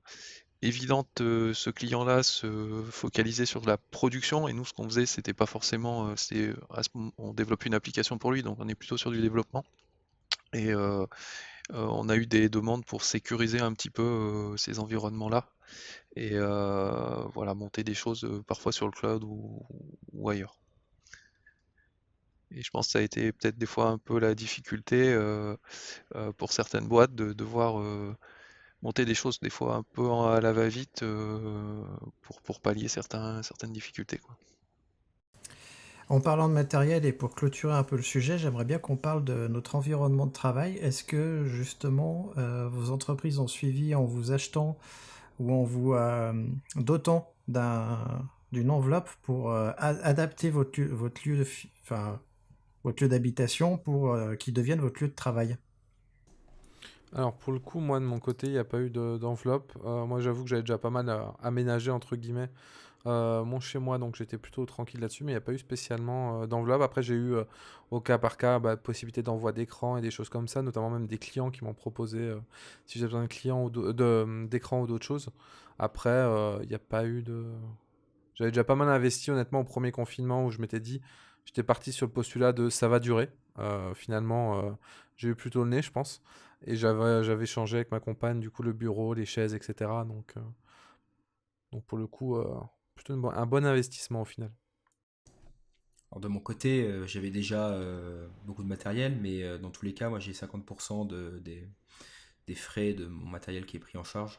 évidentes, ce client-là se focalisait sur la production et nous ce qu'on faisait c'était pas forcément, on développe une application pour lui donc on est plutôt sur du développement. Et on a eu des demandes pour sécuriser un petit peu ces environnements-là et voilà, monter des choses parfois sur le cloud ou, ailleurs. Et je pense que ça a été peut-être des fois un peu la difficulté pour certaines boîtes de devoir monter des choses des fois un peu à la va-vite pour, pour, pallier certaines difficultés. Quoi. En parlant de matériel et pour clôturer un peu le sujet, j'aimerais bien qu'on parle de notre environnement de travail. Est-ce que justement euh, vos entreprises ont suivi en vous achetant ou en vous euh, dotant d'une enveloppe pour euh, adapter votre, lieu de enfin, votre lieu d'habitation pour qu'il devienne votre lieu de travail alors pour le coup, moi de mon côté, il n'y a pas eu d'enveloppe. moi j'avoue que j'avais déjà pas mal aménagé entre guillemets euh, mon chez moi, donc j'étais plutôt tranquille là-dessus, mais il n'y a pas eu spécialement euh, d'enveloppe. Après, j'ai eu euh, au cas par cas bah, possibilité d'envoi d'écran et des choses comme ça, notamment même des clients qui m'ont proposé si j'avais besoin de client ou d'écran ou d'autres choses. Après, il n'y a pas eu de. J'avais déjà pas mal investi honnêtement au premier confinement où je m'étais dit, j'étais parti sur le postulat de ça va durer. finalement, j'ai eu plutôt le nez, je pense. Et j'avais changé avec ma compagne, du coup, le bureau, les chaises, etc. Donc, donc pour le coup, plutôt un bon investissement au final. de mon côté, euh, j'avais déjà euh, beaucoup de matériel, mais euh, dans tous les cas, moi j'ai 50% de, des, frais de mon matériel qui est pris en charge,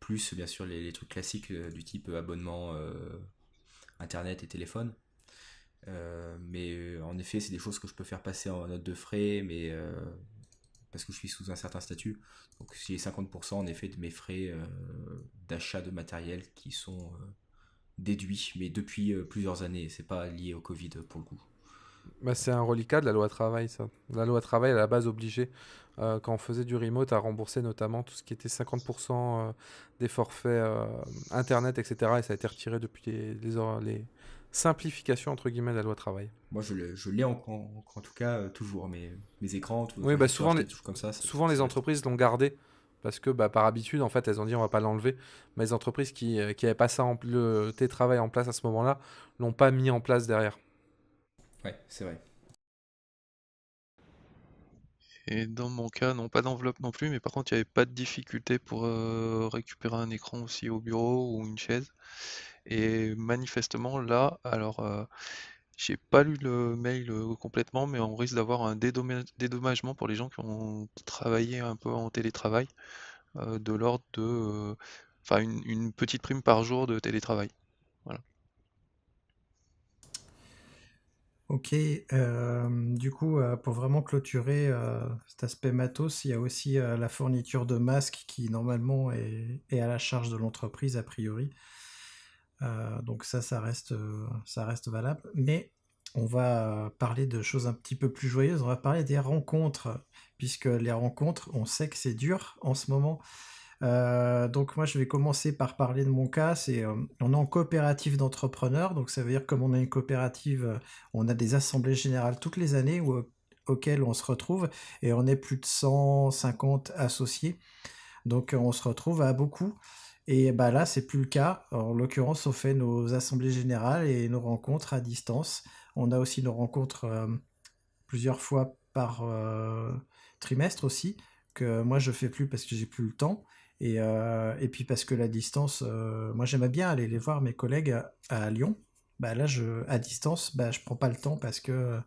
plus bien sûr les, trucs classiques du type abonnement internet et téléphone. mais en effet, c'est des choses que je peux faire passer en note de frais, mais parce que je suis sous un certain statut. Donc j'ai 50% en effet de mes frais d'achat de matériel qui sont déduit, mais depuis euh, plusieurs années. C'est pas lié au Covid euh, pour le coup. Bah, c'est un reliquat de la loi travail, ça. La loi travail, à la base, obligée euh, quand on faisait du remote, à rembourser notamment tout ce qui était 50% des forfaits Internet, etc. Et ça a été retiré depuis les, les simplifications, entre guillemets, de la loi travail. Moi, je l'ai en, en, en, tout cas toujours, mes, mes écrans. Tout, oui, bah, souvent, comme ça, souvent les entreprises l'ont gardé parce que bah, par habitude, en fait, elles ont dit on va pas l'enlever. Mais les entreprises qui n'avaient euh, pas ça en, le télétravail en place à ce moment-là, l'ont pas mis en place derrière. Ouais, c'est vrai. Et dans mon cas, non, pas d'enveloppe non plus, mais par contre, il n'y avait pas de difficulté pour euh, récupérer un écran aussi au bureau ou une chaise. Et manifestement, là, alors, euh, j'ai pas lu le mail euh, complètement, mais on risque d'avoir un dédommagement pour les gens qui ont travaillé un peu en télétravail, euh, de l'ordre de, euh, enfin une, petite prime par jour de télétravail. Voilà. Ok, du coup, pour vraiment clôturer cet aspect matos, il y a aussi la fourniture de masques qui normalement est à la charge de l'entreprise a priori. Euh, donc ça, ça reste, euh, ça reste valable. Mais on va euh, parler de choses un petit peu plus joyeuses. On va parler des rencontres, puisque les rencontres, on sait que c'est dur en ce moment. donc moi je vais commencer par parler de mon cas. on est en coopérative d'entrepreneurs, donc ça veut dire comme on a une coopérative, on a des assemblées générales toutes les années auxquelles on se retrouve et on est plus de 150 associés. Donc on se retrouve à beaucoup. Et bah là, c'est plus le cas. En l'occurrence, on fait nos assemblées générales et nos rencontres à distance. On a aussi nos rencontres euh, plusieurs fois par euh, trimestre aussi, que moi je fais plus parce que j'ai plus le temps. Et, euh, et puis parce que la distance, moi j'aimais bien aller les voir mes collègues à, à Lyon. Bah là, je, à distance, bah, je prends pas le temps parce que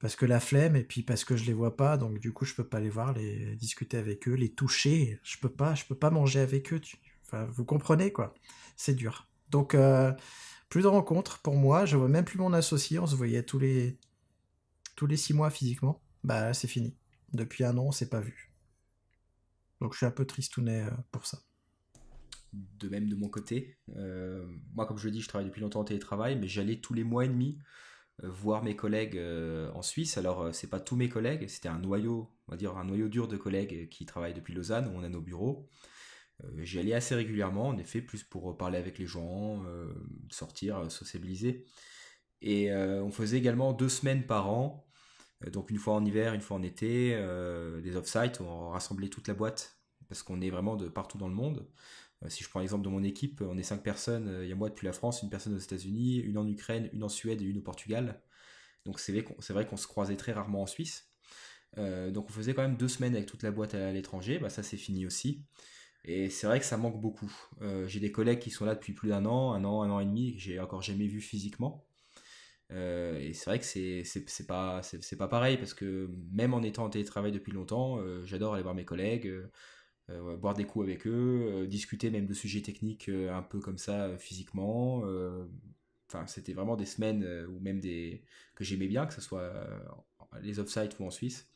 parce que la flemme et puis parce que je les vois pas donc du coup je peux pas les voir les discuter avec eux les toucher je peux pas je peux pas manger avec eux enfin, vous comprenez quoi c'est dur donc euh, plus de rencontres pour moi je vois même plus mon associé on se voyait tous les tous les six mois physiquement bah c'est fini depuis un an on s'est pas vu donc je suis un peu tristounet euh, pour ça de même de mon côté euh, moi comme je le dis je travaille depuis longtemps en télétravail mais j'allais tous les mois et demi voir mes collègues euh, en Suisse. Alors, euh, c'est pas tous mes collègues, c'était un noyau, on va dire un noyau dur de collègues qui travaillent depuis Lausanne, où on a nos bureaux. Euh, j'y allais assez régulièrement, en effet, plus pour parler avec les gens, sortir, sociabiliser. Et on faisait également deux semaines par an, donc une fois en hiver, une fois en été, des off-site, on rassemblait toute la boîte parce qu'on est vraiment de partout dans le monde. Euh, si je prends l'exemple de mon équipe, on est cinq personnes, euh, il y a moi depuis la France, une personne aux États-Unis, une en Ukraine, une en Suède et une au Portugal. Donc c'est vrai qu'on se croisait très rarement en Suisse. Euh, donc on faisait quand même deux semaines avec toute la boîte à, l'étranger, bah, ça c'est fini aussi. Et c'est vrai que ça manque beaucoup. j'ai des collègues qui sont là depuis plus d'un an, un an, un an et demi, que j'ai encore jamais vu physiquement. et c'est vrai que c'est pas, pas pareil parce que même en étant en télétravail depuis longtemps, j'adore aller voir mes collègues euh, boire des coups avec eux, euh, discuter même de sujets techniques euh, un peu comme ça physiquement. Enfin, c'était vraiment des semaines ou même des que j'aimais bien, que ce soit les offsites ou en Suisse.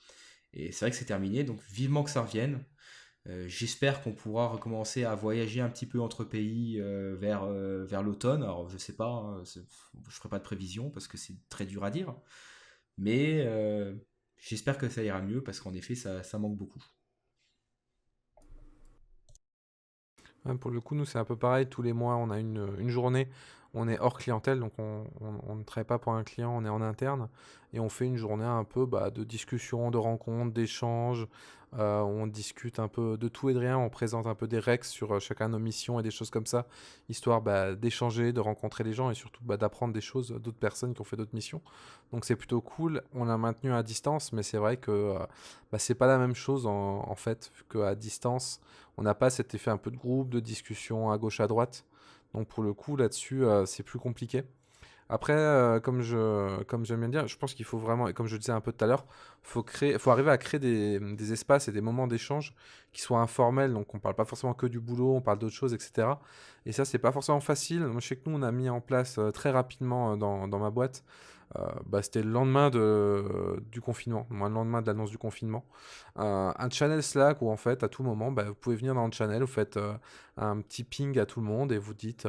Et c'est vrai que c'est terminé, donc vivement que ça revienne. j'espère qu'on pourra recommencer à voyager un petit peu entre pays vers, vers l'automne. Alors, je sais pas, je hein, je ferai pas de prévision parce que c'est très dur à dire. Mais j'espère que ça ira mieux parce qu'en effet, ça manque beaucoup. Pour le coup, nous, c'est un peu pareil. Tous les mois, on a une, une journée on est hors clientèle, donc on, ne travaille pas pour un client, on est en interne, et on fait une journée un peu bah, de discussion, de rencontres, d'échanges. Euh, on discute un peu de tout et de rien, on présente un peu des rex sur euh, chacun de nos missions et des choses comme ça, histoire bah, d'échanger, de rencontrer les gens et surtout bah, d'apprendre des choses d'autres personnes qui ont fait d'autres missions. Donc c'est plutôt cool, on l'a maintenu à distance, mais c'est vrai que ce euh, n'est c'est pas la même chose en, en fait, qu'à distance, on n'a pas cet effet un peu de groupe, de discussion à gauche, à droite. Donc pour le coup, là-dessus, euh, c'est plus compliqué. Après, euh, comme je comme j'aime bien dire, je pense qu'il faut vraiment, et comme je disais un peu tout à l'heure, il faut arriver à créer des, espaces et des moments d'échange qui soient informels. Donc on parle pas forcément que du boulot, on parle d'autres choses, etc. Et ça, c'est pas forcément facile. Moi, je sais que nous, on a mis en place euh, très rapidement dans ma boîte euh, bah, c'était le lendemain de, euh, du confinement, le lendemain de l'annonce du confinement. Euh, un channel Slack où, en fait, à tout moment, bah, vous pouvez venir dans le channel, vous faites un petit ping à tout le monde et vous dites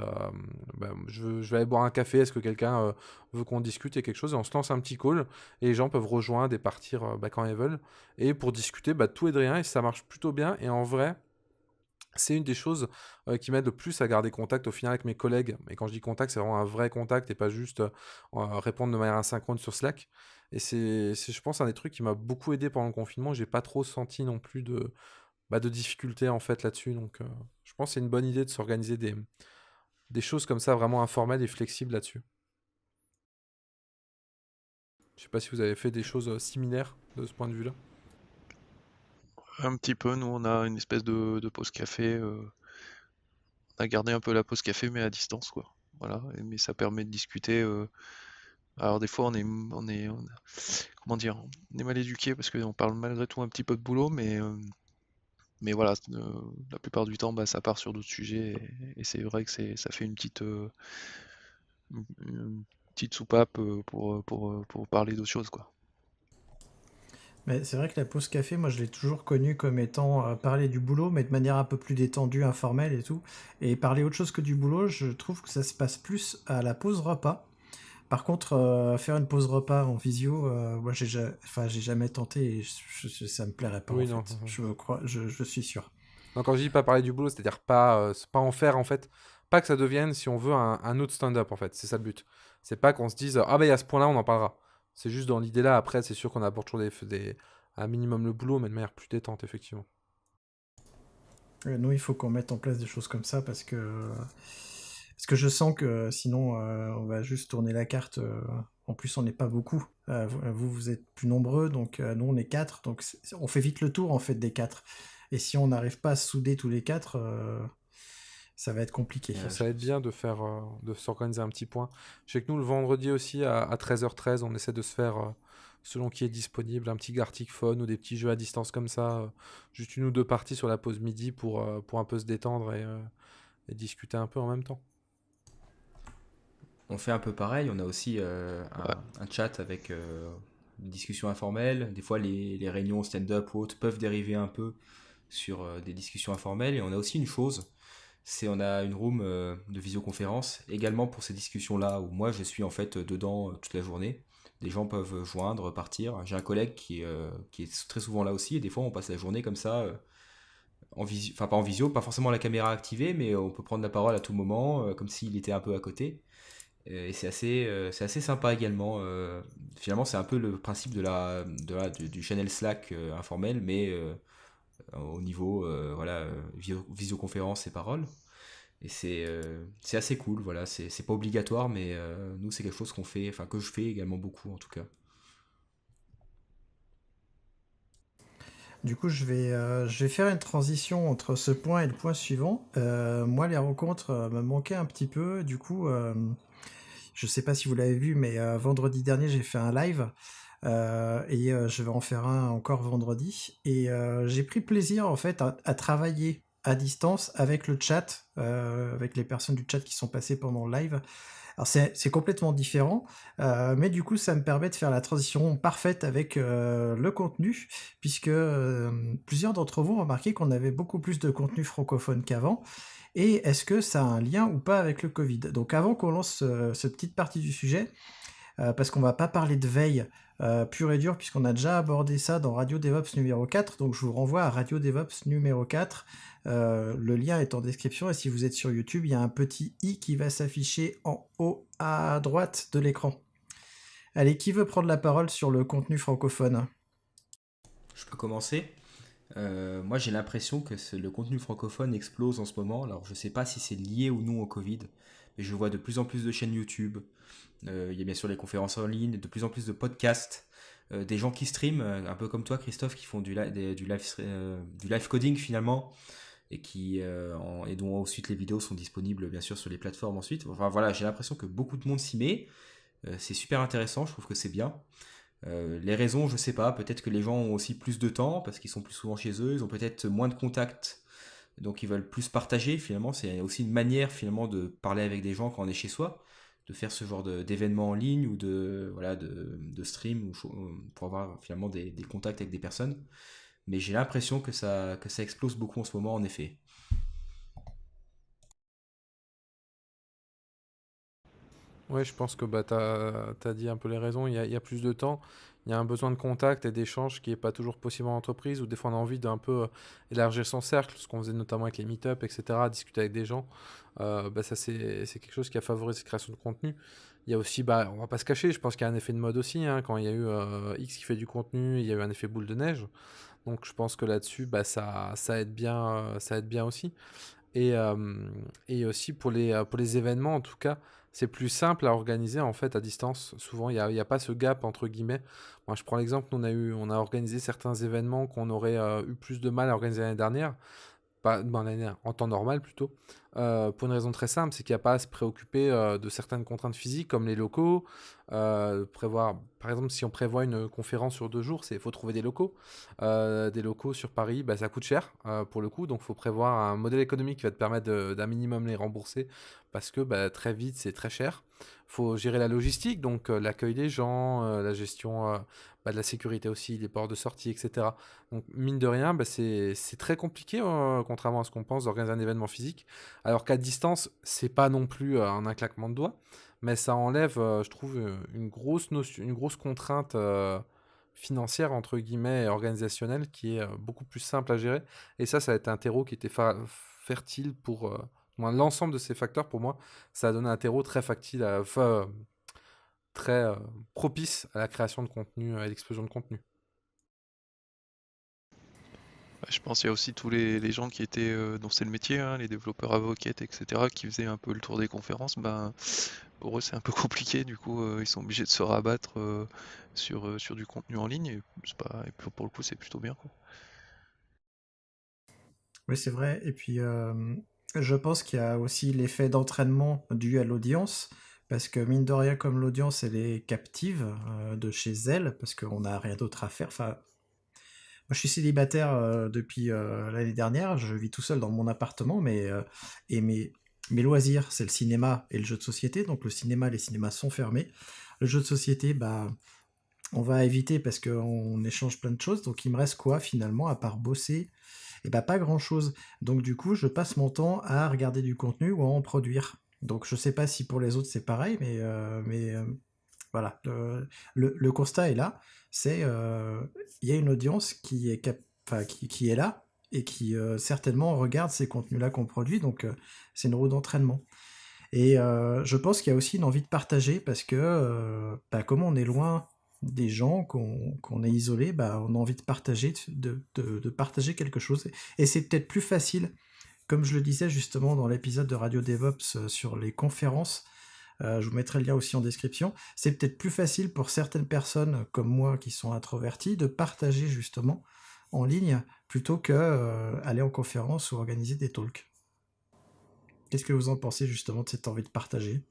bah, je, vais aller boire un café, est-ce que quelqu'un veut qu'on discute et quelque chose on se lance un petit call et les gens peuvent rejoindre et partir quand ils veulent. Et pour discuter, tout et de rien, et ça marche plutôt bien. Et en vrai, c'est une des choses qui m'aide le plus à garder contact au final avec mes collègues. Mais quand je dis contact, c'est vraiment un vrai contact et pas juste répondre de manière asynchrone sur Slack. Et c'est, je pense, un des trucs qui m'a beaucoup aidé pendant le confinement. J'ai pas trop senti non plus de, bah, de difficultés en fait là-dessus. Donc, je pense que c'est une bonne idée de s'organiser des, des choses comme ça vraiment informelles et flexibles là-dessus. Je sais pas si vous avez fait des choses similaires de ce point de vue-là. Un petit peu, nous on a une espèce de, de pause café. Euh, on a gardé un peu la pause café mais à distance quoi. Voilà, mais ça permet de discuter. Euh, alors des fois on est, on est, comment dire, on est mal éduqué parce qu'on parle malgré tout un petit peu de boulot, mais euh, mais voilà, la plupart du temps bah, ça part sur d'autres sujets et, c'est vrai que c'est, ça fait une petite petite soupape pour, pour, pour parler d'autres choses quoi. Mais c'est vrai que la pause café, moi je l'ai toujours connue comme étant euh, parler du boulot, mais de manière un peu plus détendue, informelle et tout. Et parler autre chose que du boulot, je trouve que ça se passe plus à la pause repas. Par contre, euh, faire une pause repas en visio, euh, moi j'ai enfin jamais tenté et ça ça me plairait pas. Oui, Je, crois, je, suis sûr. Donc quand je dis pas parler du boulot, c'est-à-dire pas, pas en faire en fait. Pas que ça devienne, si on veut, un, autre stand-up en fait. C'est ça le but. C'est pas qu'on se dise, ah ben à ce point-là, on en parlera. C'est juste dans l'idée là. Après, c'est sûr qu'on apporte toujours des, des, un minimum le boulot, mais de manière plus détente, effectivement. nous, il faut qu'on mette en place des choses comme ça parce que, parce que je sens que sinon, euh, on va juste tourner la carte. Euh, en plus, on n'est pas beaucoup. Euh, vous, vous êtes plus nombreux, donc nous, on est quatre. Donc, on fait vite le tour, en fait, des quatre. Et si on n'arrive pas à souder tous les quatre, ça va être compliqué. ça va être bien de faire, euh, de s'organiser un petit point. Je sais que nous, le vendredi aussi, à, 13h13, on essaie de se faire, euh, selon qui est disponible, un petit Gartic Phone ou des petits jeux à distance comme ça, euh, juste une ou deux parties sur la pause midi pour, pour un peu se détendre et, discuter un peu en même temps. On fait un peu pareil, on a aussi un, chat avec une discussion informelle. Des fois, les, les réunions stand-up ou autres peuvent dériver un peu sur des discussions informelles. Et on a aussi une chose c'est on a une room euh, de visioconférence également pour ces discussions-là où moi je suis en fait dedans euh, toute la journée. Des gens peuvent euh, joindre, partir. J'ai un collègue qui, qui, est très souvent là aussi et des fois on passe la journée comme ça, en enfin pas en visio, pas forcément la caméra activée, mais on peut prendre la parole à tout moment comme s'il était un peu à côté. Et c'est assez, c'est assez sympa également. finalement, c'est un peu le principe de la, du, channel Slack informel, mais euh, au niveau euh, voilà visioconférence et paroles. Et c'est euh, assez cool, voilà. C'est pas obligatoire, mais nous c'est quelque chose qu'on fait, enfin que je fais également beaucoup en tout cas. Du coup, je vais, faire une transition entre ce point et le point suivant. moi, les rencontres me manquaient un petit peu. Du coup, je ne sais pas si vous l'avez vu, mais vendredi dernier, j'ai fait un live euh, et euh, je vais en faire un encore vendredi. Et euh, j'ai pris plaisir en fait à, travailler à distance avec le chat, avec les personnes du chat qui sont passées pendant le live. Alors c'est complètement différent, mais du coup ça me permet de faire la transition parfaite avec le contenu, puisque plusieurs d'entre vous ont remarqué qu'on avait beaucoup plus de contenu francophone qu'avant. Et est-ce que ça a un lien ou pas avec le Covid Donc avant qu'on lance cette petite partie du sujet, parce qu'on va pas parler de veille, euh, pur et dur, puisqu'on a déjà abordé ça dans Radio DevOps numéro 4. Donc je vous renvoie à Radio DevOps numéro 4. Euh, le lien est en description et si vous êtes sur YouTube, il y a un petit i qui va s'afficher en haut à droite de l'écran. Allez, qui veut prendre la parole sur le contenu francophone Je peux commencer. Euh, moi, j'ai l'impression que le contenu francophone explose en ce moment. Alors, je ne sais pas si c'est lié ou non au Covid et je vois de plus en plus de chaînes YouTube. Euh, il y a bien sûr les conférences en ligne, de plus en plus de podcasts, euh, des gens qui stream, euh, un peu comme toi Christophe, qui font du, live, coding finalement, et, qui, et dont ensuite les vidéos sont disponibles bien sûr sur les plateformes ensuite. Enfin voilà, j'ai l'impression que beaucoup de monde s'y met. c'est super intéressant, je trouve que c'est bien. les raisons, je sais pas, peut-être que les gens ont aussi plus de temps parce qu'ils sont plus souvent chez eux, ils ont peut-être moins de contacts donc ils veulent plus partager finalement. C'est aussi une manière finalement de parler avec des gens quand on est chez soi, de faire ce genre d'événements en ligne ou de voilà de, stream euh, pour avoir finalement des, contacts avec des personnes. Mais j'ai l'impression que ça que ça explose beaucoup en ce moment en effet. Ouais, je pense que bah, tu as, dit un peu les raisons. Il y, a plus de temps il y a un besoin de contact et d'échange qui n'est pas toujours possible en entreprise, ou des fois on a envie d'un peu euh, élargir son cercle, ce qu'on faisait notamment avec les meet-up, etc., discuter avec des gens, euh, bah, ça c'est quelque chose qui a favorisé cette création de contenu. Il y a aussi, bah, on va pas se cacher, je pense qu'il y a un effet de mode aussi, hein, quand il y a eu euh, X qui fait du contenu, il y a eu un effet boule de neige. Donc je pense que là-dessus, bah, ça, ça, aide bien, ça aide bien aussi. Et, euh, et aussi pour les, euh, pour les événements, en tout cas, c'est plus simple à organiser en fait à distance. Souvent, il n'y a, a, pas ce gap entre guillemets. Moi, je prends l'exemple, on a eu, on a organisé certains événements qu'on aurait euh, eu plus de mal à organiser l'année dernière en temps normal plutôt, euh, pour une raison très simple, c'est qu'il n'y a pas à se préoccuper euh, de certaines contraintes physiques comme les locaux, euh, prévoir, par exemple, si on prévoit une conférence sur deux jours, c'est faut trouver des locaux, des locaux sur Paris, bah, ça coûte cher pour le coup, donc faut prévoir un modèle économique qui va te permettre d'un minimum les rembourser parce que bah, très vite c'est très cher. Faut gérer la logistique, donc l'accueil des gens, la gestion bah, de la sécurité aussi, les ports de sortie, etc. Donc mine de rien, bah, c'est très compliqué, hein, contrairement à ce qu'on pense, d'organiser un événement physique. Alors qu'à distance, c'est pas non plus euh, un claquement de doigts, mais ça enlève, euh, je trouve, euh, une grosse, notion, une grosse contrainte financière entre guillemets et organisationnelle qui est beaucoup plus simple à gérer. Et ça, ça a été un terreau qui était fertile pour l'ensemble de ces facteurs. Pour moi, ça a donné un terreau très factile. à, faire très euh, propice à la création de contenu, à euh, l'explosion de contenu. Bah, je pense qu'il y a aussi tous les, gens qui étaient euh, dont c'est le métier, hein, les développeurs avocats, etc., qui faisaient un peu le tour des conférences. Ben, pour eux, c'est un peu compliqué. Du coup, ils sont obligés de se rabattre sur, du contenu en ligne. Et, pour, le coup, c'est plutôt bien. Oui, c'est vrai. Et puis, je pense qu'il y a aussi l'effet d'entraînement dû à l'audience parce que mine de rien, comme l'audience, elle est captive euh, de chez elle, parce qu'on n'a rien d'autre à faire. Enfin, moi, je suis célibataire euh, depuis euh, l'année dernière, je vis tout seul dans mon appartement, mais et mes, mes loisirs, c'est le cinéma et le jeu de société. Donc le cinéma, les cinémas sont fermés. Le jeu de société, bah, on va éviter parce qu'on échange plein de choses. Donc il me reste quoi finalement à part bosser Et eh bah pas grand chose. Donc du coup, je passe mon temps à regarder du contenu ou à en produire. Donc je ne sais pas si pour les autres c'est pareil, mais, euh, mais euh, voilà, le, constat est là, c'est euh, il y a une audience qui est, qui, est là et qui certainement regarde ces contenus-là qu'on produit, donc c'est une roue d'entraînement. Et je pense qu'il y a aussi une envie de partager parce que bah, comme on est loin des gens, qu'on est isolé, bah, on a envie de partager, de, de partager quelque chose. Et c'est peut-être plus facile comme je le disais justement dans l'épisode de Radio DevOps euh, sur les conférences, euh, je vous mettrai le lien aussi en description. C'est peut-être plus facile pour certaines personnes comme moi qui sont introverties de partager justement en ligne plutôt que euh, en conférence ou organiser des talks. Qu'est-ce que vous en pensez justement de cette envie de partager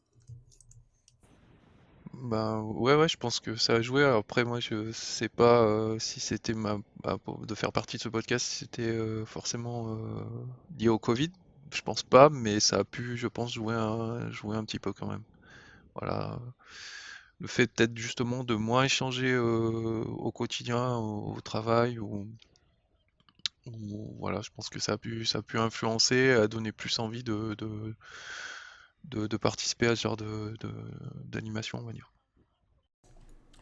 bah ouais ouais je pense que ça a joué. Après moi je sais pas euh, si c'était ma, bah, de faire partie de ce podcast si c'était euh, forcément euh, lié au Covid. Je pense pas, mais ça a pu je pense jouer un, jouer un petit peu quand même. Voilà. Le fait peut-être justement de moins échanger au quotidien, au, travail, ou, voilà, je pense que ça a pu ça a pu influencer, a donné plus envie de, de, participer à ce genre d'animation, de, on va dire.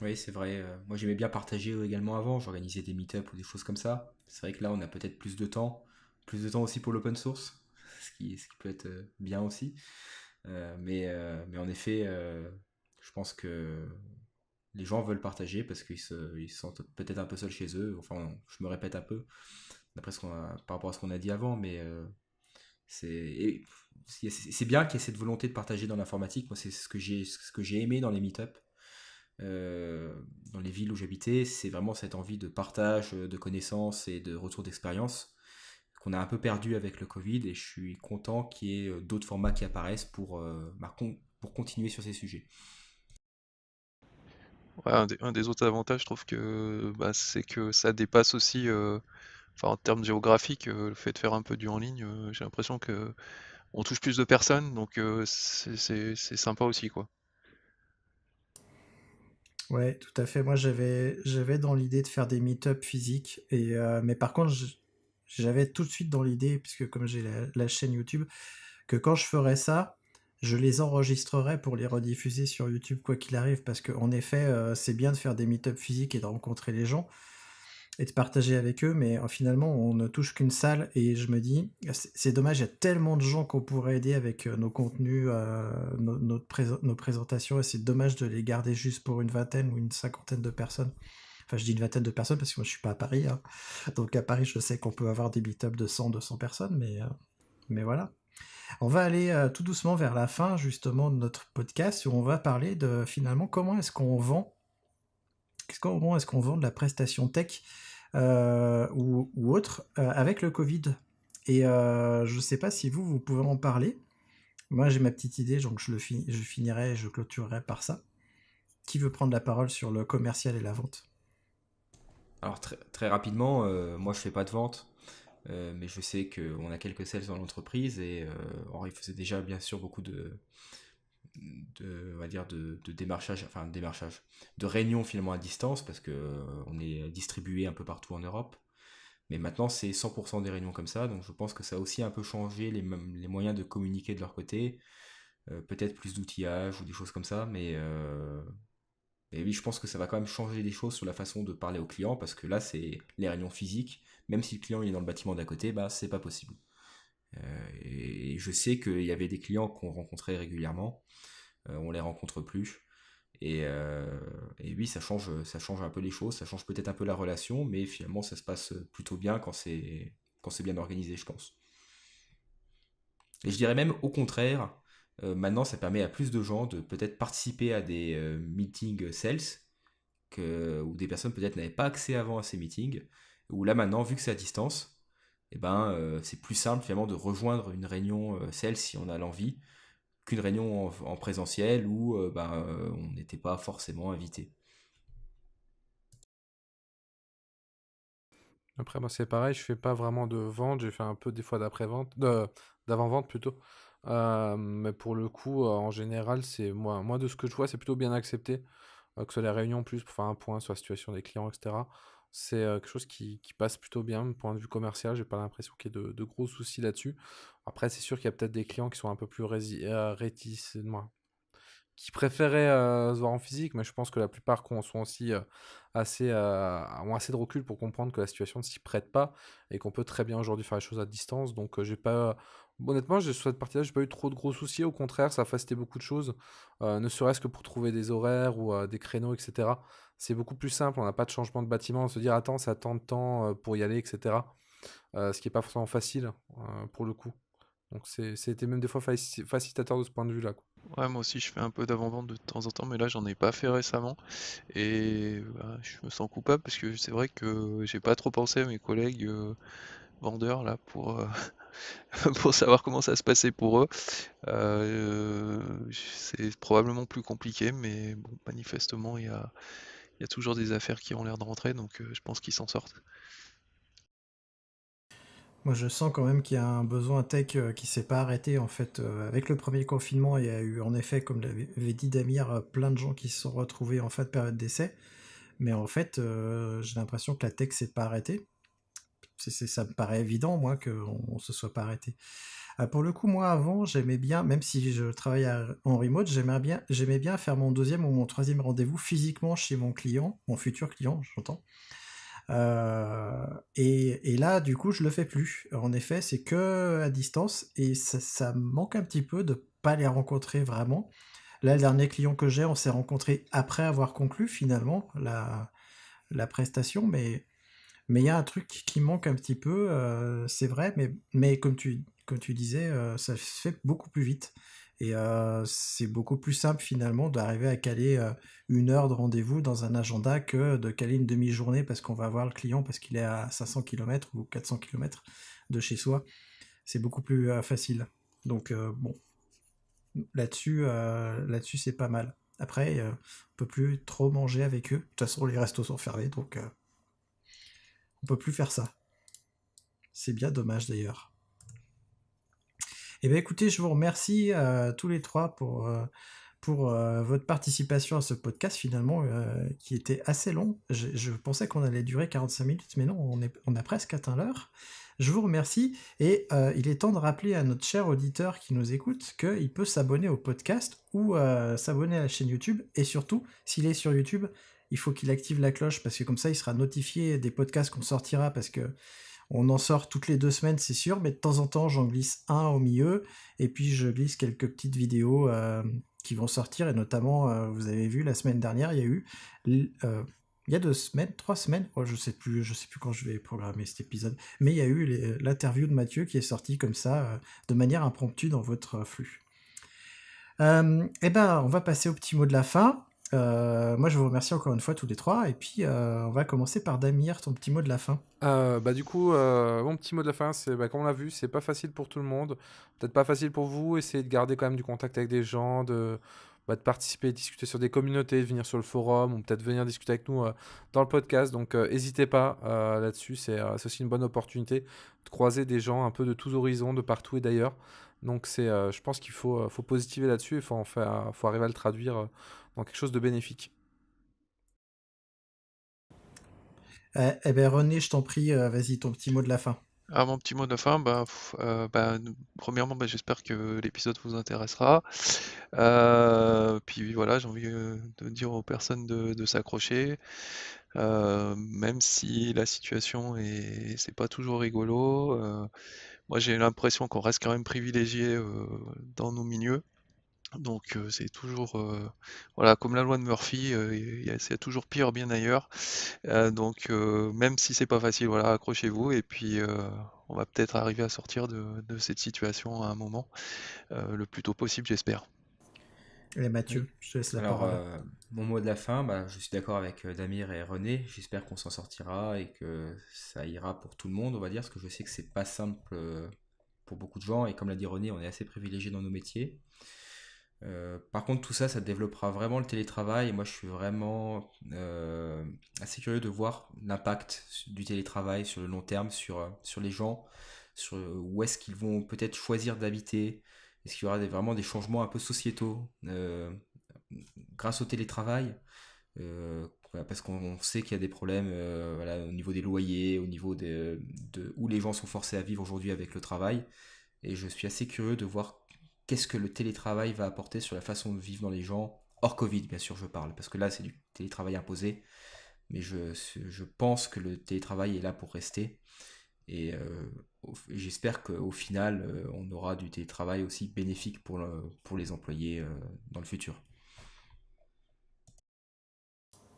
Oui, c'est vrai. Euh, moi, j'aimais bien partager euh, également avant. J'organisais des meet-ups ou des choses comme ça. C'est vrai que là, on a peut-être plus de temps. Plus de temps aussi pour l'open source, ce qui, ce qui, peut être euh, bien aussi. mais, mais en effet, je pense que les gens veulent partager parce qu'ils se, sentent peut-être un peu seuls chez eux. Enfin, je me répète un peu d'après ce qu'on par rapport à ce qu'on a dit avant, mais c'est bien qu'il y ait cette volonté de partager dans l'informatique. Moi, c'est ce que j'ai j'ai aimé dans les meet-up, euh, dans les villes où j'habitais. C'est vraiment cette envie de partage, euh, de connaissances et de retour d'expérience qu'on a un peu perdu avec le Covid. Et je suis content qu'il y ait euh, d'autres formats qui apparaissent pour, bah, pour continuer sur ces sujets. un, des, autres avantages, je trouve que bah, c'est que ça dépasse aussi en termes géographiques, euh, le fait de faire un peu du en ligne, euh, j'ai l'impression que on touche plus de personnes, donc euh, c'est sympa aussi, quoi. Ouais, tout à fait. Moi, j'avais, j'avais dans l'idée de faire des meet-up physiques, et mais par contre, j'avais tout de suite dans l'idée, puisque comme j'ai la, chaîne YouTube, que quand je ferais ça, je les enregistrerais pour les rediffuser sur YouTube quoi qu'il arrive, parce qu'en effet, c'est bien de faire des meet-up physiques et de rencontrer les gens, et de partager avec eux, mais euh, finalement on ne touche qu'une salle et je me dis ah, c'est dommage, il y a tellement de gens qu'on pourrait aider avec euh, nos contenus, euh, nos, présentations et c'est dommage de les garder juste pour une vingtaine ou une cinquantaine de personnes. Enfin, je dis une vingtaine de personnes parce que moi je suis pas à Paris, hein. donc à Paris je sais qu'on peut avoir des beat ups de 100, 200 personnes, mais, mais voilà. On va aller tout doucement vers la fin justement de notre podcast où on va parler de finalement comment est-ce qu'on vend comment est-ce qu'on vend de la prestation tech euh, ou, autre euh, avec le Covid Et euh, je ne sais pas si vous, vous pouvez en parler. Moi, j'ai ma petite idée, donc je, le et je finirai, je clôturerai par ça. Qui veut prendre la parole sur le commercial et la vente Alors, très, rapidement, moi, je ne fais pas de vente. mais je sais qu'on a quelques sales dans l'entreprise et il faisait déjà bien sûr beaucoup de, de, on va dire de, démarchage, enfin de démarchage, de réunions finalement à distance parce que euh, on est distribué un peu partout en Europe. Mais maintenant, c'est 100% des réunions comme ça, donc je pense que ça a aussi un peu changé les, moyens de communiquer de leur côté, euh, peut-être plus d'outillage ou des choses comme ça, euh, mais oui, je pense que ça va quand même changer des choses sur la façon de parler au client parce que là, c'est les réunions physiques, même si le client est dans le bâtiment d'à côté, bah c'est pas possible. Euh, et je sais qu'il y avait des clients qu'on rencontrait régulièrement, euh, on les rencontre plus. Euh, et, oui, ça change, ça change un peu les choses, ça change peut-être un peu la relation, mais finalement ça se passe plutôt bien quand c'est quand c'est bien organisé, je pense. Et je dirais même au contraire, maintenant ça permet à plus de gens de peut-être participer à des meetings sales, que, où des personnes peut-être n'avaient pas accès avant à ces meetings, ou là maintenant, vu que c'est à distance, eh ben, euh, c'est plus simple finalement de rejoindre une réunion euh, celle si on a l'envie qu'une réunion en, présentiel où euh, ben, on n'était pas forcément invité. Après, c'est pareil, je fais pas vraiment de vente, j'ai fait un peu des fois d'après-vente, d'avant-vente plutôt. mais pour le coup, en général, c'est moi, moi, de ce que je vois, c'est plutôt bien accepté. que ce soit les réunions plus pour faire un point sur la situation des clients, etc. C'est euh, quelque chose qui, passe plutôt bien. Point de vue commercial, j'ai pas l'impression qu'il y ait de, de, gros soucis là-dessus. Après, c'est sûr qu'il y a peut-être des clients qui sont un peu plus euh, réticents, qui préféraient euh, se voir en physique, mais je pense que la plupart sont aussi euh, assez, euh, ont assez de recul pour comprendre que la situation ne s'y prête pas et qu'on peut très bien aujourd'hui faire les choses à distance. Donc j'ai pas, honnêtement, sur cette partie-là, j'ai pas eu trop de gros soucis. Au contraire, ça a facilité beaucoup de choses, ne serait-ce que pour trouver des horaires ou des créneaux, etc. C'est beaucoup plus simple. On n'a pas de changement de bâtiment, on se dit « attends, ça attend de temps pour y aller, etc. ce qui n'est pas forcément facile pour le coup. Donc c'était même des fois facilitateur de ce point de vue-là. Ouais, moi aussi je fais un peu d'avant-vente de temps en temps, mais là j'en ai pas fait récemment. Et bah, je me sens coupable parce que c'est vrai que j'ai pas trop pensé à mes collègues euh, vendeurs là pour, euh, pour savoir comment ça se passait pour eux. Euh, c'est probablement plus compliqué, mais bon, manifestement il y a, y a, toujours des affaires qui ont l'air de rentrer, donc je pense qu'ils s'en sortent. Moi, je sens quand même qu'il y a un besoin tech euh, qui s'est pas arrêté en fait. Euh, avec le premier confinement, il y a eu en effet, comme l'avait dit Damir, euh, plein de gens qui se sont retrouvés en fin de période d'essai. Mais en fait, j'ai l'impression que la tech s'est pas arrêtée. ça me paraît évident, moi, qu'on ne se soit pas arrêté. Ah, pour le coup, moi, avant, j'aimais bien, même si je travaillais en remote, bien, j'aimais bien faire mon deuxième ou mon troisième rendez-vous physiquement chez mon client, mon futur client, j'entends. Euh, et, là, du coup, je le fais plus. En effet, c'est que à distance et ça, ça, manque un petit peu de pas les rencontrer vraiment. Là, le dernier client que j'ai, on s'est rencontré après avoir conclu finalement la, prestation, mais mais il y a un truc qui manque un petit peu, euh, c'est vrai, mais, comme, tu, comme tu disais, euh, ça se fait beaucoup plus vite. Et c'est beaucoup plus simple finalement d'arriver à caler une heure de rendez-vous dans un agenda que de caler une demi-journée parce qu'on va voir le client parce qu'il est à 500 km ou 400 km de chez soi. C'est beaucoup plus facile. Donc bon, là-dessus, là-dessus c'est pas mal. Après, on ne peut plus trop manger avec eux. De toute façon, les restos sont fermés, donc on peut plus faire ça. C'est bien dommage d'ailleurs. Eh bien écoutez, je vous remercie euh, tous les trois pour, euh, pour euh, votre participation à ce podcast finalement qui était assez long. Je, pensais qu'on allait durer 45 minutes, mais non, on, on a presque atteint l'heure. Je vous remercie et il est temps de rappeler à notre cher auditeur qui nous écoute qu'il peut s'abonner au podcast ou s'abonner à la chaîne YouTube et surtout, s'il est sur YouTube, il faut qu'il active la cloche parce que comme ça, il sera notifié des podcasts qu'on sortira parce que on en sort toutes les deux semaines, c'est sûr, mais de temps en temps, j'en glisse un au milieu, et puis je glisse quelques petites vidéos euh, qui vont sortir, et notamment, euh, vous avez vu, la semaine dernière, il y a eu... Euh, il y a deux semaines, trois semaines, oh, je sais plus, je sais plus quand je vais programmer cet épisode, mais il y a eu l'interview de Mathieu qui est sortie comme ça, de manière impromptue dans votre flux. Eh ben, on va passer au petit mot de la fin. Euh, moi, je vous remercie encore une fois tous les trois. Et puis, euh, on va commencer par Damir, ton petit mot de la fin. Euh, bah, du coup, mon petit mot de la fin, c'est bah, comme on l'a vu, c'est pas facile pour tout le monde. Peut-être pas facile pour vous. Essayez de garder quand même du contact avec des gens, de, bah, de participer, de discuter sur des communautés, de venir sur le forum, ou peut-être venir discuter avec nous dans le podcast. Donc, n'hésitez pas là-dessus. C'est aussi une bonne opportunité de croiser des gens un peu de tous horizons, de partout et d'ailleurs. Donc, c'est, je pense qu'il faut, faut positiver là-dessus. Il faut, faut arriver à le traduire dans quelque chose de bénéfique. eh, eh bien, René, je t'en prie, euh, vas-y, ton petit mot de la fin. Ah, mon petit mot de la fin, bah, euh, bah, premièrement, bah, j'espère que l'épisode vous intéressera. Euh, puis voilà, j'ai envie de dire aux personnes de, s'accrocher, même si la situation est, c'est pas toujours rigolo. moi, j'ai l'impression qu'on reste quand même privilégié dans nos milieux. Donc euh, c'est toujours euh, voilà comme la loi de Murphy, euh, c'est toujours pire bien ailleurs. donc même si c'est pas facile, voilà, accrochez-vous et puis on va peut-être arriver à sortir de, cette situation à un moment, le plus tôt possible j'espère. Et eh, Mathieu, je te laisse la Alors, mon mot de la fin, bah, je suis d'accord avec Damir et René. J'espère qu'on s'en sortira et que ça ira pour tout le monde, on va dire, parce que je sais que c'est pas simple pour beaucoup de gens. Et comme l'a dit René, on est assez privilégié dans nos métiers. Euh, par contre, tout ça, ça développera vraiment le télétravail. Et moi, je suis vraiment euh, assez curieux de voir l'impact du télétravail sur le long terme, sur, euh, sur les gens, sur où est-ce qu'ils vont peut-être choisir d'habiter. Est-ce qu'il y aura des, vraiment des changements un peu sociétaux grâce au télétravail Parce qu'on sait qu'il y a des problèmes au niveau des loyers, au niveau de où les gens sont forcés à vivre aujourd'hui avec le travail. Et je suis assez curieux de voir qu'est-ce que le télétravail va apporter sur la façon de vivre dans les gens, hors Covid bien sûr je parle, parce que là c'est du télétravail imposé, mais je, pense que le télétravail est là pour rester, et euh, j'espère qu'au final euh, on aura du télétravail aussi bénéfique pour, pour les employés euh, dans le futur.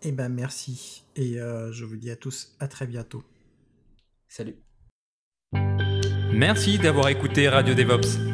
Eh ben merci, et je vous dis à tous à très bientôt. Salut. Merci d'avoir écouté Radio DevOps.